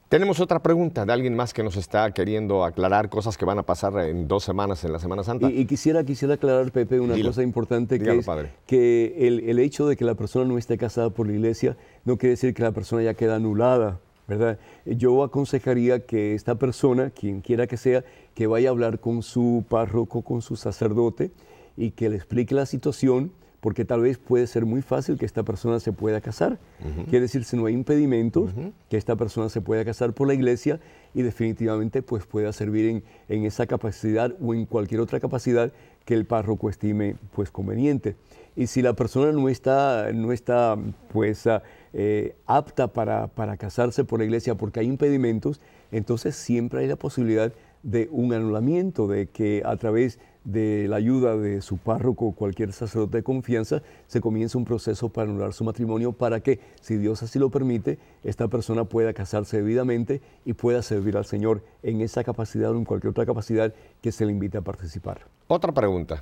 Tenemos otra pregunta de alguien más que nos está queriendo aclarar cosas que van a pasar en dos semanas, en la Semana Santa. Y, quisiera, quisiera aclarar, Pepe, una cosa importante que es que el hecho de que la persona no esté casada por la iglesia no quiere decir que la persona ya queda anulada ¿verdad? Yo aconsejaría que esta persona, quien quiera que sea, que vaya a hablar con su párroco, con su sacerdote y que le explique la situación, porque tal vez puede ser muy fácil que esta persona se pueda casar. Quiere decir, si no hay impedimentos, que esta persona se pueda casar por la iglesia y definitivamente pues pueda servir en, esa capacidad o en cualquier otra capacidad que el párroco estime pues conveniente. Y si la persona no está, no está pues... Ah, eh, apta para, para, casarse por la iglesia porque hay impedimentos, entonces siempre hay la posibilidad de un anulamiento, de que a través de la ayuda de su párroco o cualquier sacerdote de confianza se comience un proceso para anular su matrimonio para que, si Dios así lo permite, esta persona pueda casarse debidamente y pueda servir al Señor en esa capacidad o en cualquier otra capacidad que se le invite a participar. Otra pregunta.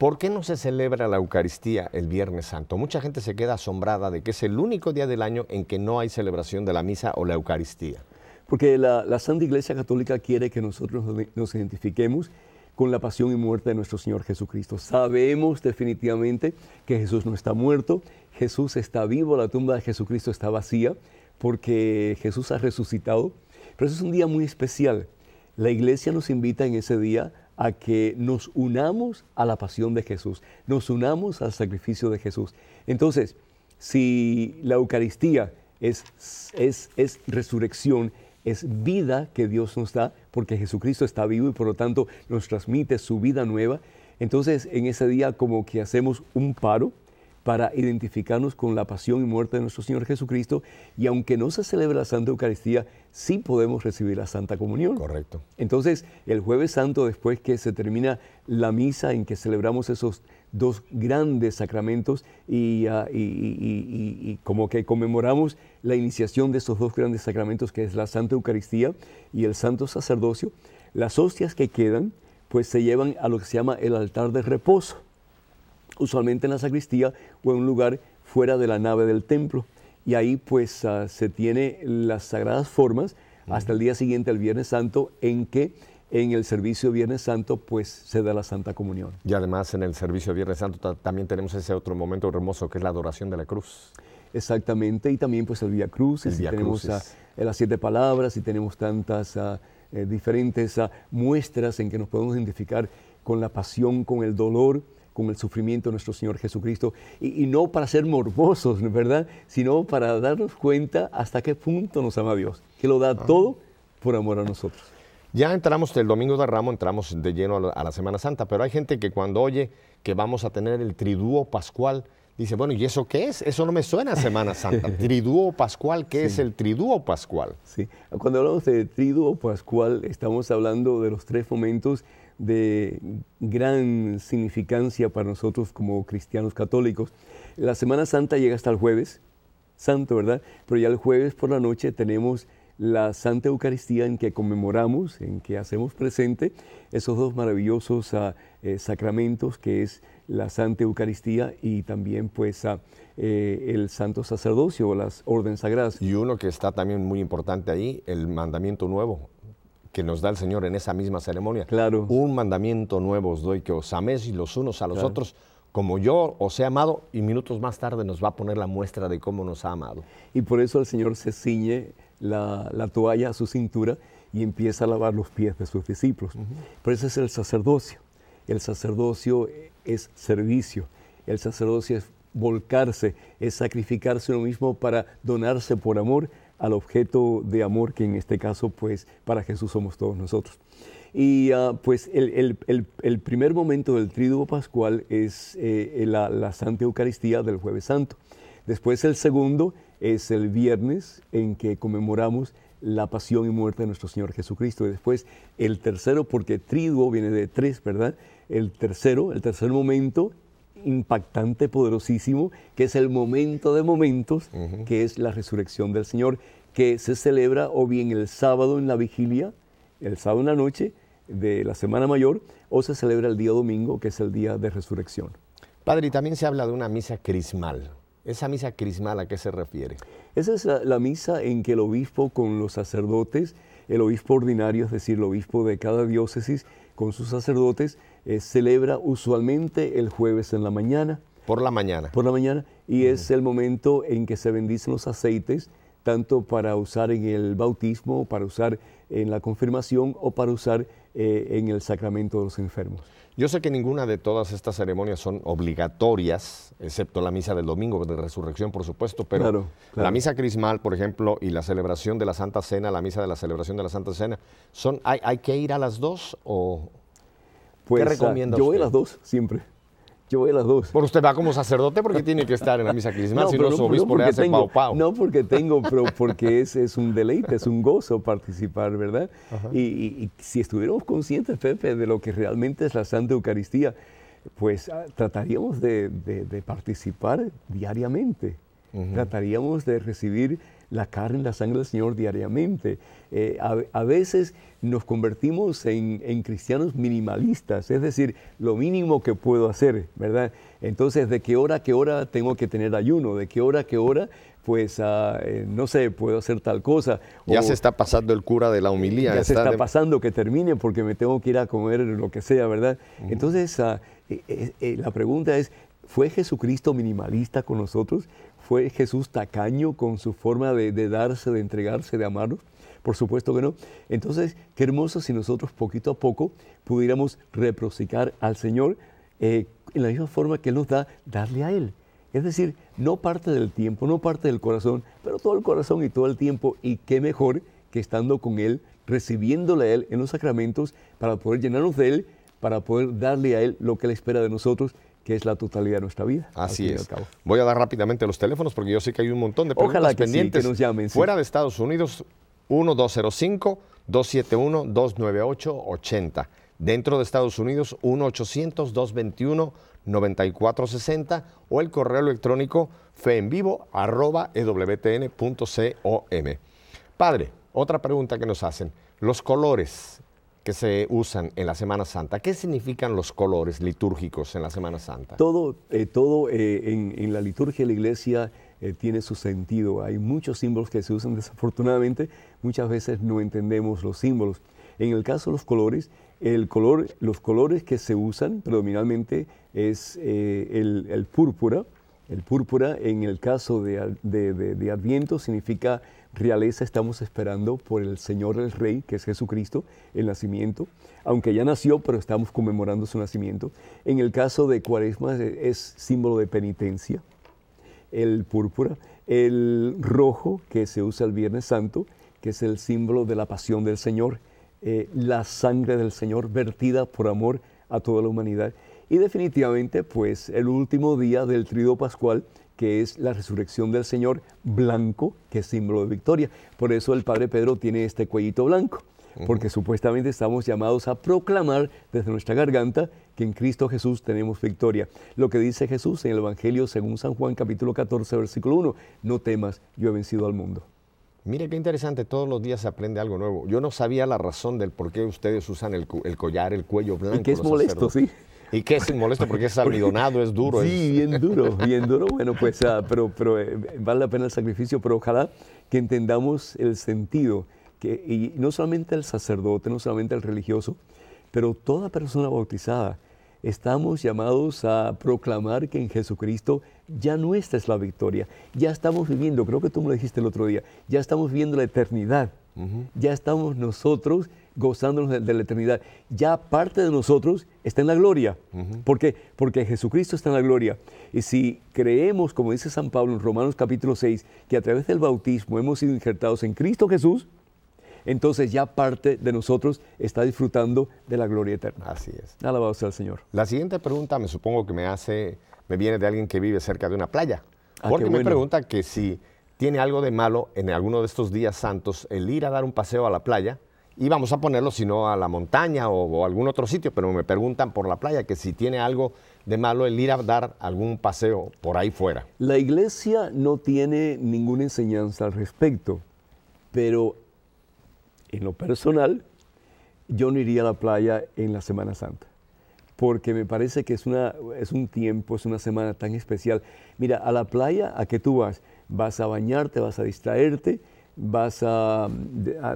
¿Por qué no se celebra la Eucaristía el Viernes Santo? Mucha gente se queda asombrada de que es el único día del año en que no hay celebración de la misa o la Eucaristía. Porque la, Santa Iglesia Católica quiere que nosotros nos identifiquemos con la pasión y muerte de nuestro Señor Jesucristo. Sabemos definitivamente que Jesús no está muerto, Jesús está vivo, la tumba de Jesucristo está vacía porque Jesús ha resucitado. Pero es un día muy especial. La iglesia nos invita en ese día a que nos unamos a la pasión de Jesús, nos unamos al sacrificio de Jesús. Entonces, si la Eucaristía es, es, es resurrección, es vida que Dios nos da, porque Jesucristo está vivo y por lo tanto nos transmite su vida nueva, entonces en ese día como que hacemos un paro, para identificarnos con la pasión y muerte de nuestro Señor Jesucristo. Y aunque no se celebra la Santa Eucaristía, sí podemos recibir la Santa Comunión. Correcto. Entonces, el jueves santo, después que se termina la misa en que celebramos esos dos grandes sacramentos ah, y, y, como que conmemoramos la iniciación de esos dos grandes sacramentos, que es la Santa Eucaristía y el Santo Sacerdocio, las hostias que quedan, pues se llevan a lo que se llama el altar de reposo usualmente en la sacristía o en un lugar fuera de la nave del templo. Y ahí pues ah, se tiene las sagradas formas hasta el día siguiente, el Viernes Santo, en que en el servicio Viernes Santo pues se da la Santa Comunión. Y además en el servicio Viernes Santo también tenemos ese otro momento hermoso que es la adoración de la cruz. Exactamente, y también pues el Vía cruz y tenemos ah, las siete palabras y tenemos tantas ah, eh, diferentes muestras en que nos podemos identificar con la pasión, con el dolor, con el sufrimiento de nuestro Señor Jesucristo. Y, no para ser morbosos, ¿verdad? Sino para darnos cuenta hasta qué punto nos ama Dios, que lo da todo por amor a nosotros. Ya entramos el domingo de Ramo, entramos de lleno a la, Semana Santa, pero hay gente que cuando oye que vamos a tener el Triduo pascual, dice, bueno, ¿y eso qué es? Eso no me suena Semana Santa. Triduo pascual, ¿qué es el Triduo pascual? Sí, cuando hablamos de Triduo pascual, estamos hablando de los tres momentos de gran significancia para nosotros como cristianos católicos. La Semana Santa llega hasta el jueves, santo, ¿verdad? Pero ya el jueves por la noche tenemos la Santa Eucaristía en que conmemoramos, en que hacemos presente esos dos maravillosos ah, eh, sacramentos que es la Santa Eucaristía y también pues ah, eh, el Santo Sacerdocio o las órdenes sagradas. Y uno que está también muy importante ahí, el mandamiento nuevo, que nos da el Señor en esa misma ceremonia. Claro. Un mandamiento nuevo os doy que os améis y los unos a los otros como yo os he amado y minutos más tarde nos va a poner la muestra de cómo nos ha amado. Y por eso el Señor se ciñe la, toalla a su cintura y empieza a lavar los pies de sus discípulos. Por eso ese es el sacerdocio. El sacerdocio es servicio. El sacerdocio es volcarse, es sacrificarse lo mismo para donarse por amor al objeto de amor que en este caso pues para Jesús somos todos nosotros. Y ah, pues el, primer momento del tríduo pascual es eh, la, la, Santa Eucaristía del jueves santo. Después el segundo es el viernes en que conmemoramos la pasión y muerte de nuestro Señor Jesucristo. Y después el tercero, porque tríduo viene de tres, ¿verdad? El tercero, el tercer momento impactante, poderosísimo, que es el momento de momentos, que es la resurrección del Señor, que se celebra o bien el sábado en la vigilia, el sábado en la noche de la Semana Mayor, o se celebra el día domingo, que es el día de resurrección. Padre, y también se habla de una misa crismal. ¿Esa misa crismal a qué se refiere? Esa es la misa en que el obispo con los sacerdotes, el obispo ordinario, es decir, el obispo de cada diócesis, con sus sacerdotes, eh, celebra usualmente el jueves en la mañana. Por la mañana. Por la mañana. Y es el momento en que se bendicen los aceites, tanto para usar en el bautismo, para usar en la confirmación o para usar eh, en el sacramento de los enfermos. Yo sé que ninguna de todas estas ceremonias son obligatorias, excepto la misa del domingo de resurrección, por supuesto, pero la misa crismal, por ejemplo, y la celebración de la Santa Cena, la misa de la celebración de la Santa Cena, son, ¿hay, hay que ir a las dos o, ¿Qué pues, ah, recomienda Yo voy a las dos, siempre. Yo voy a las dos. ¿Por usted va como sacerdote porque tiene que estar en la misa cristiana? no, si no tengo, No porque tengo, pero porque es, es un deleite, es un gozo participar, ¿verdad? Y, si estuviéramos conscientes, Pepe, de lo que realmente es la Santa Eucaristía, pues ah, trataríamos de, de, participar diariamente. Trataríamos de recibir la carne, y la sangre del Señor diariamente. Eh, a veces nos convertimos en, cristianos minimalistas, es decir, lo mínimo que puedo hacer, ¿verdad? Entonces, ¿de qué hora, qué hora tengo que tener ayuno? ¿De qué hora, qué hora? Pues, ah, eh, no sé, puedo hacer tal cosa. Ya se está pasando el cura de la humilía. Ya se está pasando que termine porque me tengo que ir a comer lo que sea, ¿verdad? Entonces, ah, eh, eh, la pregunta es, ¿fue Jesucristo minimalista con nosotros? ¿Fue Jesús tacaño con su forma de, de darse, de entregarse, de amarnos? Por supuesto que no. Entonces, qué hermoso si nosotros poquito a poco pudiéramos reproducir al Señor eh, en la misma forma que Él nos da, darle a Él. Es decir, no parte del tiempo, no parte del corazón, pero todo el corazón y todo el tiempo. Y qué mejor que estando con Él, recibiéndole a Él en los sacramentos para poder llenarnos de Él, para poder darle a Él lo que Él espera de nosotros que es la totalidad de nuestra vida. Así es. Voy a dar rápidamente los teléfonos porque yo sé que hay un montón de personas pendientes nos llamen, fuera de Estados Unidos. 1-205-271-298-80. Dentro de Estados Unidos, 1-800-221-9460 o el correo electrónico feenvivo.com. E Padre, otra pregunta que nos hacen. Los colores que se usan en la Semana Santa, ¿qué significan los colores litúrgicos en la Semana Santa? Todo, eh, todo eh, en, en la liturgia de la iglesia eh, tiene su sentido. Hay muchos símbolos que se usan desafortunadamente, muchas veces no entendemos los símbolos. En el caso de los colores, los colores que se usan predominantemente es eh, el, púrpura. El púrpura en el caso de Adviento significa realeza estamos esperando por el Señor el Rey, que es Jesucristo, el nacimiento, aunque ya nació, pero estamos conmemorando su nacimiento. En el caso de Cuaresma es, símbolo de penitencia, el púrpura, el rojo que se usa el Viernes Santo, que es el símbolo de la pasión del Señor, eh, la sangre del Señor vertida por amor a toda la humanidad. Y definitivamente, pues el último día del trío pascual, que es la resurrección del Señor blanco, que es símbolo de victoria. Por eso el Padre Pedro tiene este cuellito blanco porque supuestamente estamos llamados a proclamar desde nuestra garganta que en Cristo Jesús tenemos victoria. Lo que dice Jesús en el Evangelio según San Juan capítulo 14 versículo 1, no temas, yo he vencido al mundo. Mire qué interesante, todos los días se aprende algo nuevo. Yo no sabía la razón del por qué ustedes usan el, collar, el cuello blanco. Y que es molesto, sí. Y que es molesto porque es abridonado, es duro. Sí, bien duro, bien duro. Bueno, pues, ah, pero, eh, vale la pena el sacrificio, pero ojalá que entendamos el sentido y no solamente el sacerdote, no solamente el religioso, pero toda persona bautizada, estamos llamados a proclamar que en Jesucristo ya nuestra es la victoria, ya estamos viviendo, creo que tú me lo dijiste el otro día, ya estamos viviendo la eternidad, ya estamos nosotros gozándonos de, la eternidad, ya parte de nosotros está en la gloria, ¿por qué? Porque Jesucristo está en la gloria, y si creemos, como dice San Pablo en Romanos capítulo 6, que a través del bautismo hemos sido injertados en Cristo Jesús, entonces ya parte de nosotros está disfrutando de la gloria eterna. Así es. Alabado sea el Señor. La siguiente pregunta me supongo que me hace, me viene de alguien que vive cerca de una playa. Ah, porque me pregunta que si tiene algo de malo en alguno de estos días santos el ir a dar un paseo a la playa, y vamos a ponerlo si no a la montaña o, o, algún otro sitio, pero me preguntan por la playa que si tiene algo de malo el ir a dar algún paseo por ahí fuera. La iglesia no tiene ninguna enseñanza al respecto, pero en lo personal, yo no iría a la playa en la Semana Santa, porque me parece que es, una, es un tiempo, es una semana tan especial. Mira, a la playa, ¿a qué tú vas? Vas a bañarte, vas a distraerte, vas a,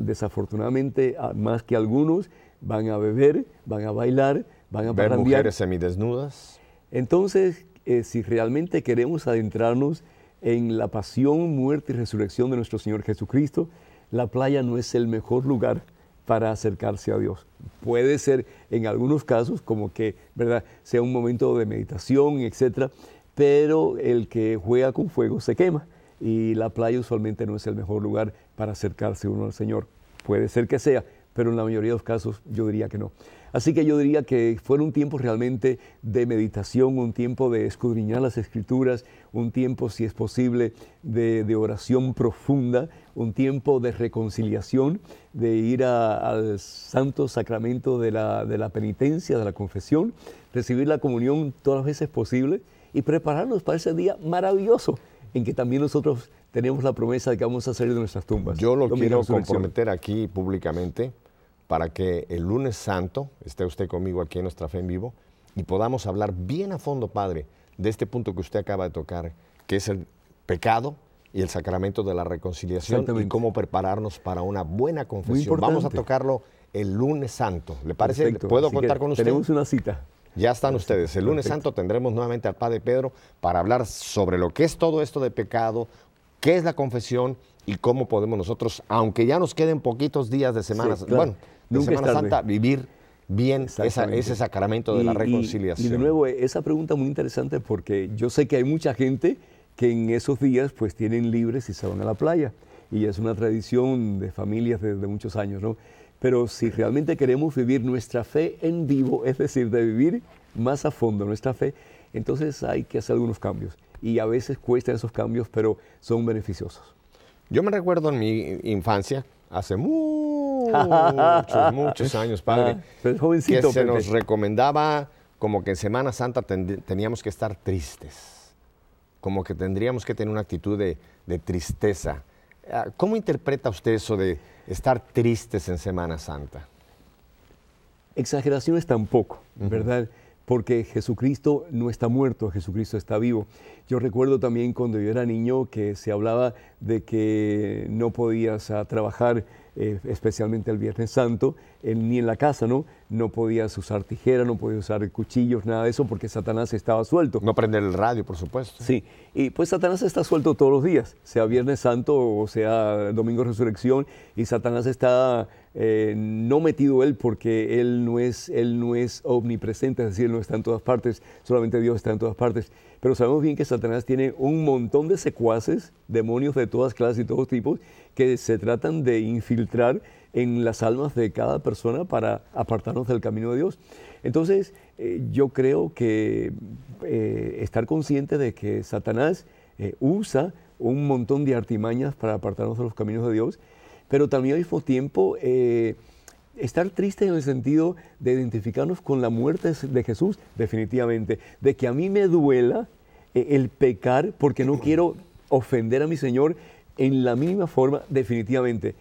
desafortunadamente, más que algunos, van a beber, van a bailar, van a ver mujeres semidesnudas. Entonces, eh, si realmente queremos adentrarnos en la pasión, muerte y resurrección de nuestro Señor Jesucristo, la playa no es el mejor lugar para acercarse a Dios. Puede ser en algunos casos como que, ¿verdad?, sea un momento de meditación, etcétera, pero el que juega con fuego se quema y la playa usualmente no es el mejor lugar para acercarse uno al Señor. Puede ser que sea, pero en la mayoría de los casos yo diría que no. Así que yo diría que fuera un tiempo realmente de meditación, un tiempo de escudriñar las escrituras, un tiempo, si es posible, de oración profunda, un tiempo de reconciliación, de ir al santo sacramento de la, de la penitencia, de la confesión, recibir la comunión todas las veces posible y prepararnos para ese día maravilloso en que también nosotros tenemos la promesa de que vamos a salir de nuestras tumbas. Yo lo quiero comprometer aquí públicamente para que el lunes santo esté usted conmigo aquí en nuestra fe en vivo y podamos hablar bien a fondo, Padre, de este punto que usted acaba de tocar, que es el pecado, y el sacramento de la reconciliación y cómo prepararnos para una buena confesión. Vamos a tocarlo el lunes santo. ¿Le parece? ¿Puedo contar con usted? Tenemos una cita. Ya están ustedes. El lunes santo tendremos nuevamente al Padre Pedro para hablar sobre lo que es todo esto de pecado, qué es la confesión y cómo podemos nosotros, aunque ya nos queden poquitos días de Semana, bueno, de Semana Santa, vivir bien ese sacramento de la reconciliación. Y, de nuevo, esa pregunta muy interesante porque yo sé que hay mucha gente que en esos días pues tienen libres y se van a la playa. Y es una tradición de familias desde muchos años, ¿no? Pero si realmente queremos vivir nuestra fe en vivo, es decir, de vivir más a fondo nuestra fe, entonces hay que hacer algunos cambios. Y a veces cuestan esos cambios, pero son beneficiosos. Yo me recuerdo en mi infancia, hace muchos, muchos años, padre, ah, que se nos recomendaba como que en Semana Santa teníamos que estar tristes como que tendríamos que tener una actitud de, tristeza. Ah, ¿Cómo interpreta usted eso de estar tristes en Semana Santa? Exageraciones tampoco, ¿verdad? Porque Jesucristo no está muerto, Jesucristo está vivo. Yo recuerdo también cuando yo era niño que se hablaba de que no podías ah, trabajar eh, especialmente el Viernes Santo, ni en la casa, ¿no? No podías usar tijera, no podías usar cuchillos, nada de eso, porque Satanás estaba suelto. No prender el radio, por supuesto. Sí, y pues Satanás está suelto todos los días, sea Viernes Santo o sea Domingo Resurrección, y Satanás está eh, no metido él porque él no, es, él no es omnipresente, es decir, él no está en todas partes, solamente Dios está en todas partes. Pero sabemos bien que Satanás tiene un montón de secuaces, demonios de todas clases y todos tipos, que se tratan de infiltrar en las almas de cada persona para apartarnos del camino de Dios. Entonces, eh, yo creo que eh, estar consciente de que Satanás eh, usa un montón de artimañas para apartarnos de los caminos de Dios, pero también al mismo tiempo estar triste en el sentido de identificarnos con la muerte de Jesús, definitivamente, de que a mí me duela el pecar porque no quiero ofender a mi Señor en la misma forma, definitivamente.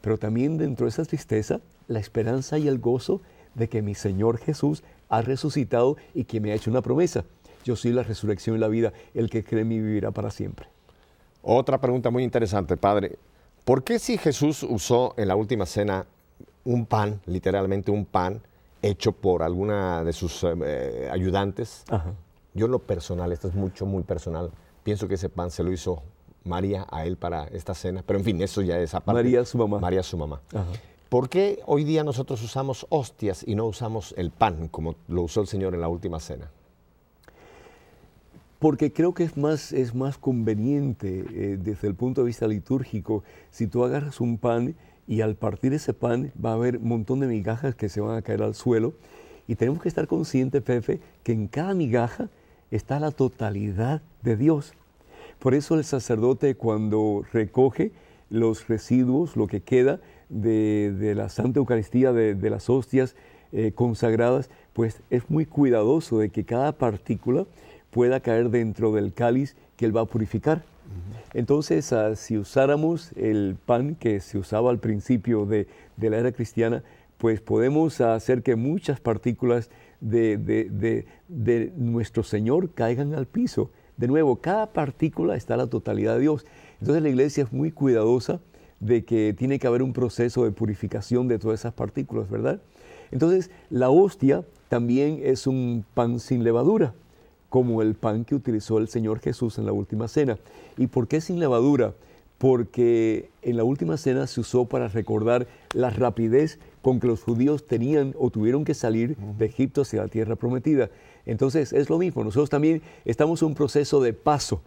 Pero también dentro de esa tristeza, la esperanza y el gozo de que mi Señor Jesús ha resucitado y que me ha hecho una promesa. Yo soy la resurrección y la vida. El que cree en mí vivirá para siempre. Otra pregunta muy interesante, Padre. ¿Por qué si Jesús usó en la última cena un pan, literalmente un pan, hecho por alguna de sus eh, ayudantes? Yo lo personal, esto es mucho, muy personal, pienso que ese pan se lo hizo María a él para esta cena, pero en fin, eso ya es aparte. María su mamá. María su mamá. ¿Por qué hoy día nosotros usamos hostias y no usamos el pan como lo usó el Señor en la última cena? Porque creo que es más, es más conveniente eh, desde el punto de vista litúrgico, si tú agarras un pan y al partir ese pan va a haber un montón de migajas que se van a caer al suelo y tenemos que estar conscientes, Pepe, que en cada migaja está la totalidad de Dios. Por eso el sacerdote cuando recoge los residuos, lo que queda de, la Santa Eucaristía, de, las hostias eh, consagradas, pues es muy cuidadoso de que cada partícula pueda caer dentro del cáliz que él va a purificar. Entonces, ah, si usáramos el pan que se usaba al principio de, la era cristiana, pues podemos hacer que muchas partículas de, de, nuestro Señor caigan al piso. De nuevo, cada partícula está la totalidad de Dios. Entonces la iglesia es muy cuidadosa de que tiene que haber un proceso de purificación de todas esas partículas, ¿verdad? Entonces la hostia también es un pan sin levadura, como el pan que utilizó el Señor Jesús en la última cena. ¿Y por qué sin levadura? Porque en la última cena se usó para recordar la rapidez con que los judíos tenían o tuvieron que salir de Egipto hacia la tierra prometida. Entonces es lo mismo, nosotros también estamos en un proceso de paso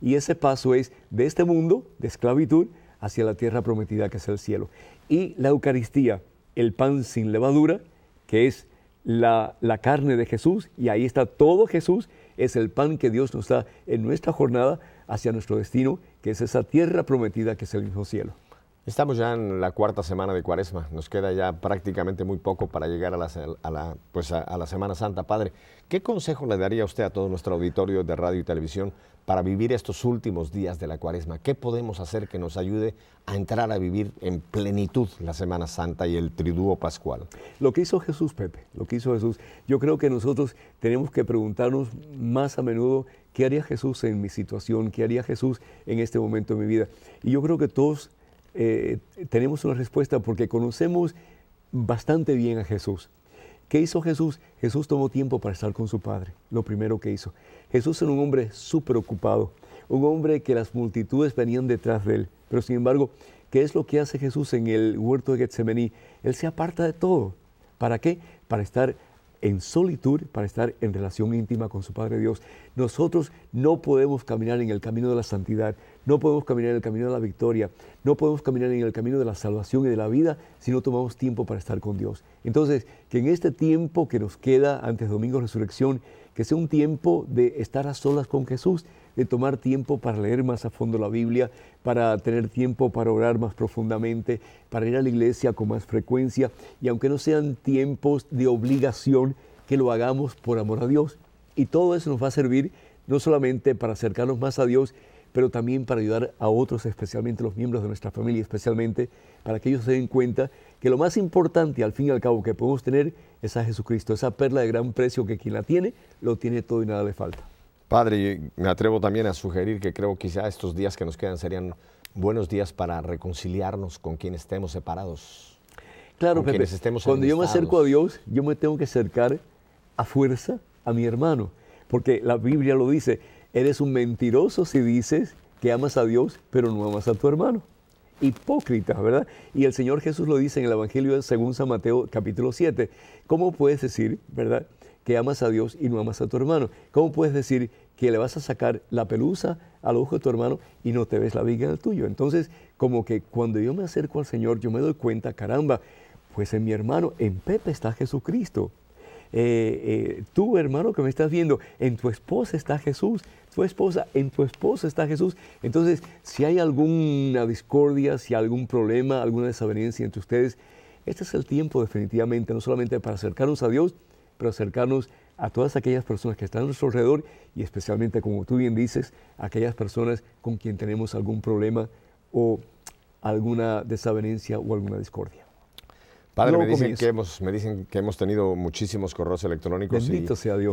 y ese paso es de este mundo de esclavitud hacia la tierra prometida que es el cielo. Y la Eucaristía, el pan sin levadura, que es la, carne de Jesús, y ahí está todo Jesús, es el pan que Dios nos da en nuestra jornada hacia nuestro destino, que es esa tierra prometida que es el mismo cielo. Estamos ya en la cuarta semana de Cuaresma, nos queda ya prácticamente muy poco para llegar a la, pues a, la Semana Santa. Padre, ¿qué consejo le daría usted a todo nuestro auditorio de radio y televisión para vivir estos últimos días de la Cuaresma? ¿Qué podemos hacer que nos ayude a entrar a vivir en plenitud la Semana Santa y el Triduo Pascual? Lo que hizo Jesús, Pepe, lo que hizo Jesús, yo creo que nosotros tenemos que preguntarnos más a menudo ¿Qué haría Jesús en mi situación? ¿Qué haría Jesús en este momento de mi vida? Y yo creo que todos eh, tenemos una respuesta porque conocemos bastante bien a Jesús. ¿Qué hizo Jesús? Jesús tomó tiempo para estar con su Padre, lo primero que hizo. Jesús era un hombre súper ocupado, un hombre que las multitudes venían detrás de él, pero sin embargo, ¿qué es lo que hace Jesús en el huerto de Getsemaní? Él se aparta de todo. ¿Para qué? Para estar en solitud, para estar en relación íntima con su Padre Dios. Nosotros no podemos caminar en el camino de la santidad, no podemos caminar en el camino de la victoria, no podemos caminar en el camino de la salvación y de la vida si no tomamos tiempo para estar con Dios. Entonces, que en este tiempo que nos queda antes de Domingo de Resurrección, que sea un tiempo de estar a solas con Jesús, de tomar tiempo para leer más a fondo la Biblia, para tener tiempo para orar más profundamente, para ir a la iglesia con más frecuencia y aunque no sean tiempos de obligación, que lo hagamos por amor a Dios. Y todo eso nos va a servir no solamente para acercarnos más a Dios, pero también para ayudar a otros, especialmente los miembros de nuestra familia, especialmente para que ellos se den cuenta que lo más importante, al fin y al cabo, que podemos tener es a Jesucristo, esa perla de gran precio que quien la tiene, lo tiene todo y nada le falta. Padre, me atrevo también a sugerir que creo quizá estos días que nos quedan serían buenos días para reconciliarnos con quienes estemos separados. Claro, Pepe, cuando yo me acerco a Dios, yo me tengo que acercar a fuerza a mi hermano, porque la Biblia lo dice, Eres un mentiroso si dices que amas a Dios, pero no amas a tu hermano. hipócrita, ¿verdad? Y el Señor Jesús lo dice en el Evangelio según San Mateo capítulo 7. ¿Cómo puedes decir, verdad, que amas a Dios y no amas a tu hermano? ¿Cómo puedes decir que le vas a sacar la pelusa al ojo de tu hermano y no te ves la viga del tuyo? Entonces, como que cuando yo me acerco al Señor, yo me doy cuenta, caramba, pues en mi hermano, en Pepe está Jesucristo. Eh, eh, tú hermano que me estás viendo, en tu esposa está Jesús, tu esposa, en tu esposa está Jesús. Entonces, si hay alguna discordia, si hay algún problema, alguna desavenencia entre ustedes, este es el tiempo definitivamente, no solamente para acercarnos a Dios, pero acercarnos a todas aquellas personas que están a nuestro alrededor y especialmente, como tú bien dices, aquellas personas con quien tenemos algún problema o alguna desavenencia o alguna discordia. Padre, me dicen, que hemos, me dicen que hemos tenido muchísimos correos electrónicos y,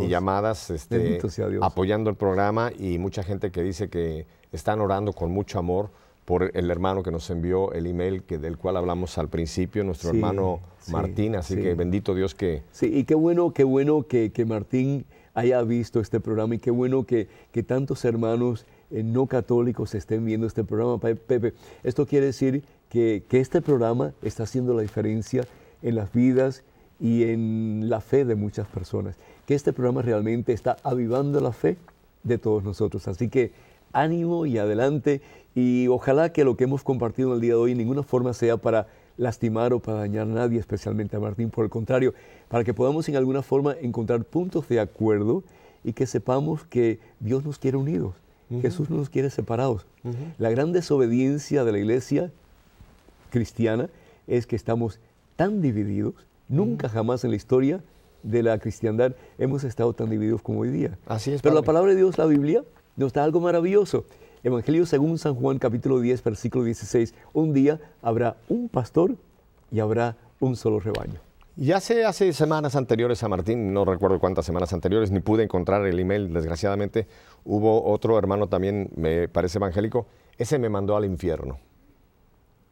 llamadas este, apoyando el programa y mucha gente que dice que están orando con mucho amor por el hermano que nos envió el email que, del cual hablamos al principio, nuestro hermano Martín. así que bendito Dios que... Sí, y qué bueno, qué bueno que, Martín haya visto este programa y qué bueno que, que tantos hermanos eh, no católicos estén viendo este programa, Pepe. Esto quiere decir que, este programa está haciendo la diferencia en las vidas y en la fe de muchas personas, que este programa realmente está avivando la fe de todos nosotros. Así que ánimo y adelante y ojalá que lo que hemos compartido el día de hoy en ninguna forma sea para lastimar o para dañar a nadie, especialmente a Martín, por el contrario, para que podamos en alguna forma encontrar puntos de acuerdo y que sepamos que Dios nos quiere unidos, Jesús no nos quiere separados. La gran desobediencia de la iglesia cristiana es que estamos tan divididos, nunca mm. jamás en la historia de la cristiandad hemos estado tan divididos como hoy día. Así es. Pero la palabra de Dios, la Biblia, nos da algo maravilloso. Evangelio según San Juan capítulo 10, versículo 16. Un día habrá un pastor y habrá un solo rebaño. Ya hace semanas anteriores a Martín, no recuerdo cuántas semanas anteriores, ni pude encontrar el email, desgraciadamente, hubo otro hermano también, me parece evangélico, ese me mandó al infierno.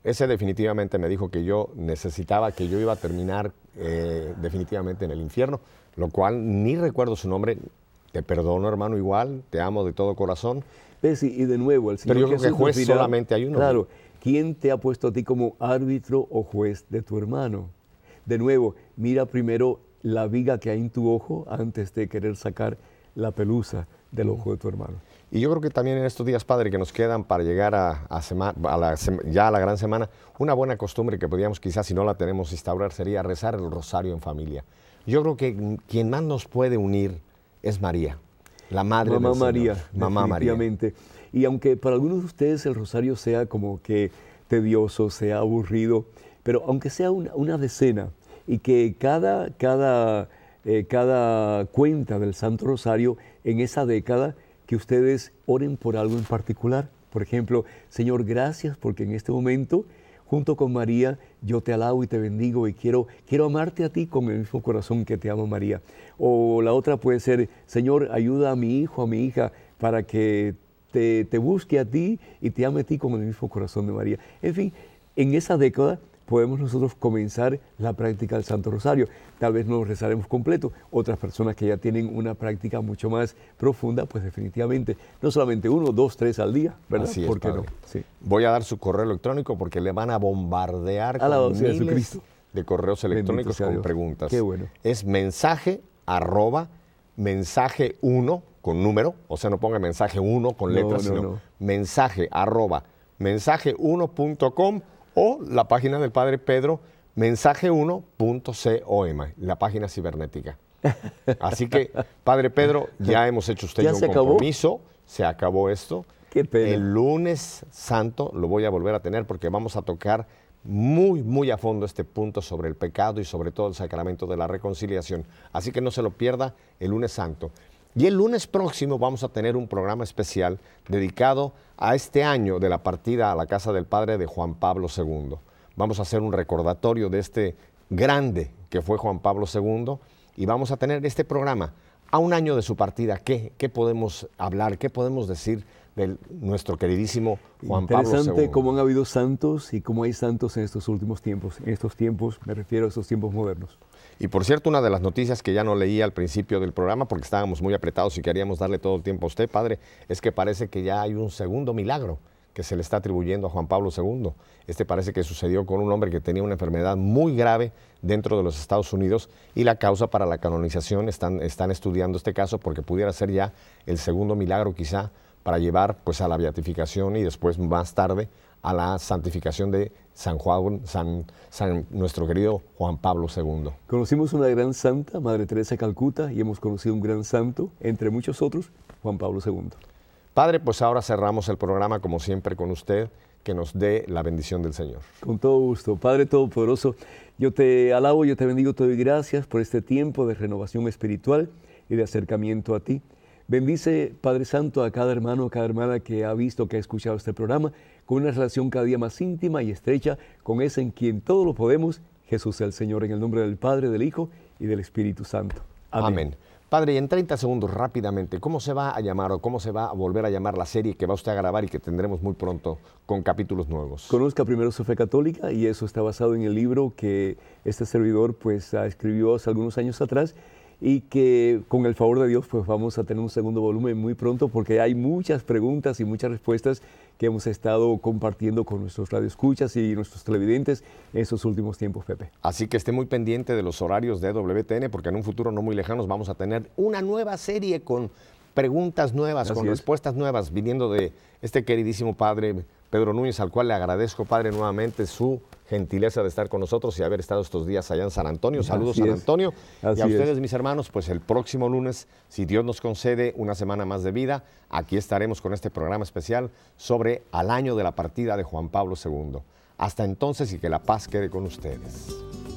Ese definitivamente me dijo que yo necesitaba, que yo iba a terminar eh, definitivamente en el infierno, lo cual ni recuerdo su nombre. Te perdono, hermano, igual, te amo de todo corazón. Y de nuevo, el Señor Pero que juez solamente hay uno. Claro, ¿quién te ha puesto a ti como árbitro o juez de tu hermano? De nuevo, mira primero la viga que hay en tu ojo antes de querer sacar la pelusa del mm. ojo de tu hermano. Y yo creo que también en estos días, padre, que nos quedan para llegar a, ya a la gran semana, una buena costumbre que podríamos quizás, si no la tenemos, instaurar sería rezar el rosario en familia. Yo creo que quien más nos puede unir es María, la madre Mamá María. Mamá María. Y aunque para algunos de ustedes el rosario sea como que tedioso, sea aburrido, pero aunque sea una, decena y que cada, cada, eh, cada cuenta del Santo Rosario en esa década que ustedes oren por algo en particular. Por ejemplo, Señor, gracias porque en este momento, junto con María, yo te alabo y te bendigo y quiero, quiero amarte a ti con el mismo corazón que te amo María. O la otra puede ser, Señor, ayuda a mi hijo, a mi hija, para que te, te busque a ti y te ame a ti con el mismo corazón de María. En fin, en esa década podemos nosotros comenzar la práctica del Santo Rosario. Tal vez no rezaremos completo. Otras personas que ya tienen una práctica mucho más profunda, pues definitivamente, no solamente uno, dos, tres al día, pero Así es, ¿Por qué no? Voy a dar su correo electrónico porque le van a bombardear a con miles de, de correos electrónicos con preguntas. Qué bueno. Es mensaje arroba mensaje 1 con número, o sea, no ponga mensaje uno con letras, sino mensaje arroba mensaje1.com o la página del Padre Pedro, mensaje1.com, la página cibernética. Así que, Padre Pedro, ya hemos hecho usted un compromiso, se acabó esto. El lunes santo lo voy a volver a tener porque vamos a tocar muy, muy a fondo este punto sobre el pecado y sobre todo el sacramento de la reconciliación. Así que no se lo pierda el lunes santo. Y el lunes próximo vamos a tener un programa especial dedicado a este año de la partida a la casa del padre de Juan Pablo II. Vamos a hacer un recordatorio de este grande que fue Juan Pablo II y vamos a tener este programa a un año de su partida. ¿Qué, podemos hablar? ¿Qué podemos decir de nuestro queridísimo Juan Pablo II? Interesante cómo han habido santos y cómo hay santos en estos últimos tiempos. En estos tiempos, me refiero a estos tiempos modernos. Y por cierto, una de las noticias que ya no leí al principio del programa, porque estábamos muy apretados y queríamos darle todo el tiempo a usted, padre, es que parece que ya hay un segundo milagro que se le está atribuyendo a Juan Pablo II. Este parece que sucedió con un hombre que tenía una enfermedad muy grave dentro de los Estados Unidos y la causa para la canonización están, están estudiando este caso porque pudiera ser ya el segundo milagro quizá para llevar pues a la beatificación y después más tarde a la santificación de San Juan, San, nuestro querido Juan Pablo II. Conocimos una gran santa, Madre Teresa de Calcuta, y hemos conocido un gran santo, entre muchos otros, Juan Pablo II. Padre, pues ahora cerramos el programa como siempre con usted, que nos dé la bendición del Señor. Con todo gusto, Padre Todopoderoso, yo te alabo, yo te bendigo, te doy gracias por este tiempo de renovación espiritual y de acercamiento a ti. Bendice, Padre Santo, a cada hermano, a cada hermana que ha visto, que ha escuchado este programa con una relación cada día más íntima y estrecha con ese en quien todos lo podemos, Jesús el Señor, en el nombre del Padre, del Hijo y del Espíritu Santo. Amén. Padre, y en 30 segundos rápidamente, ¿cómo se va a llamar o cómo se va a volver a llamar la serie que va usted a grabar y que tendremos muy pronto con capítulos nuevos? Conozca primero su fe católica y eso está basado en el libro que este servidor pues ah, escribió hace algunos años atrás y que con el favor de Dios pues vamos a tener un segundo volumen muy pronto porque hay muchas preguntas y muchas respuestas que hemos estado compartiendo con nuestros radioescuchas y nuestros televidentes en estos últimos tiempos, Pepe. Así que esté muy pendiente de los horarios de WTN porque en un futuro no muy lejano vamos a tener una nueva serie con preguntas nuevas, con respuestas nuevas viniendo de este queridísimo padre Pedro Núñez, al cual le agradezco, padre, nuevamente su gentileza de estar con nosotros y haber estado estos días allá en San Antonio. Saludos, San Antonio. y a ustedes, mis hermanos, pues el próximo lunes, si Dios nos concede una semana más de vida, aquí estaremos con este programa especial sobre al año de la partida de Juan Pablo II. Hasta entonces y que la paz quede con ustedes.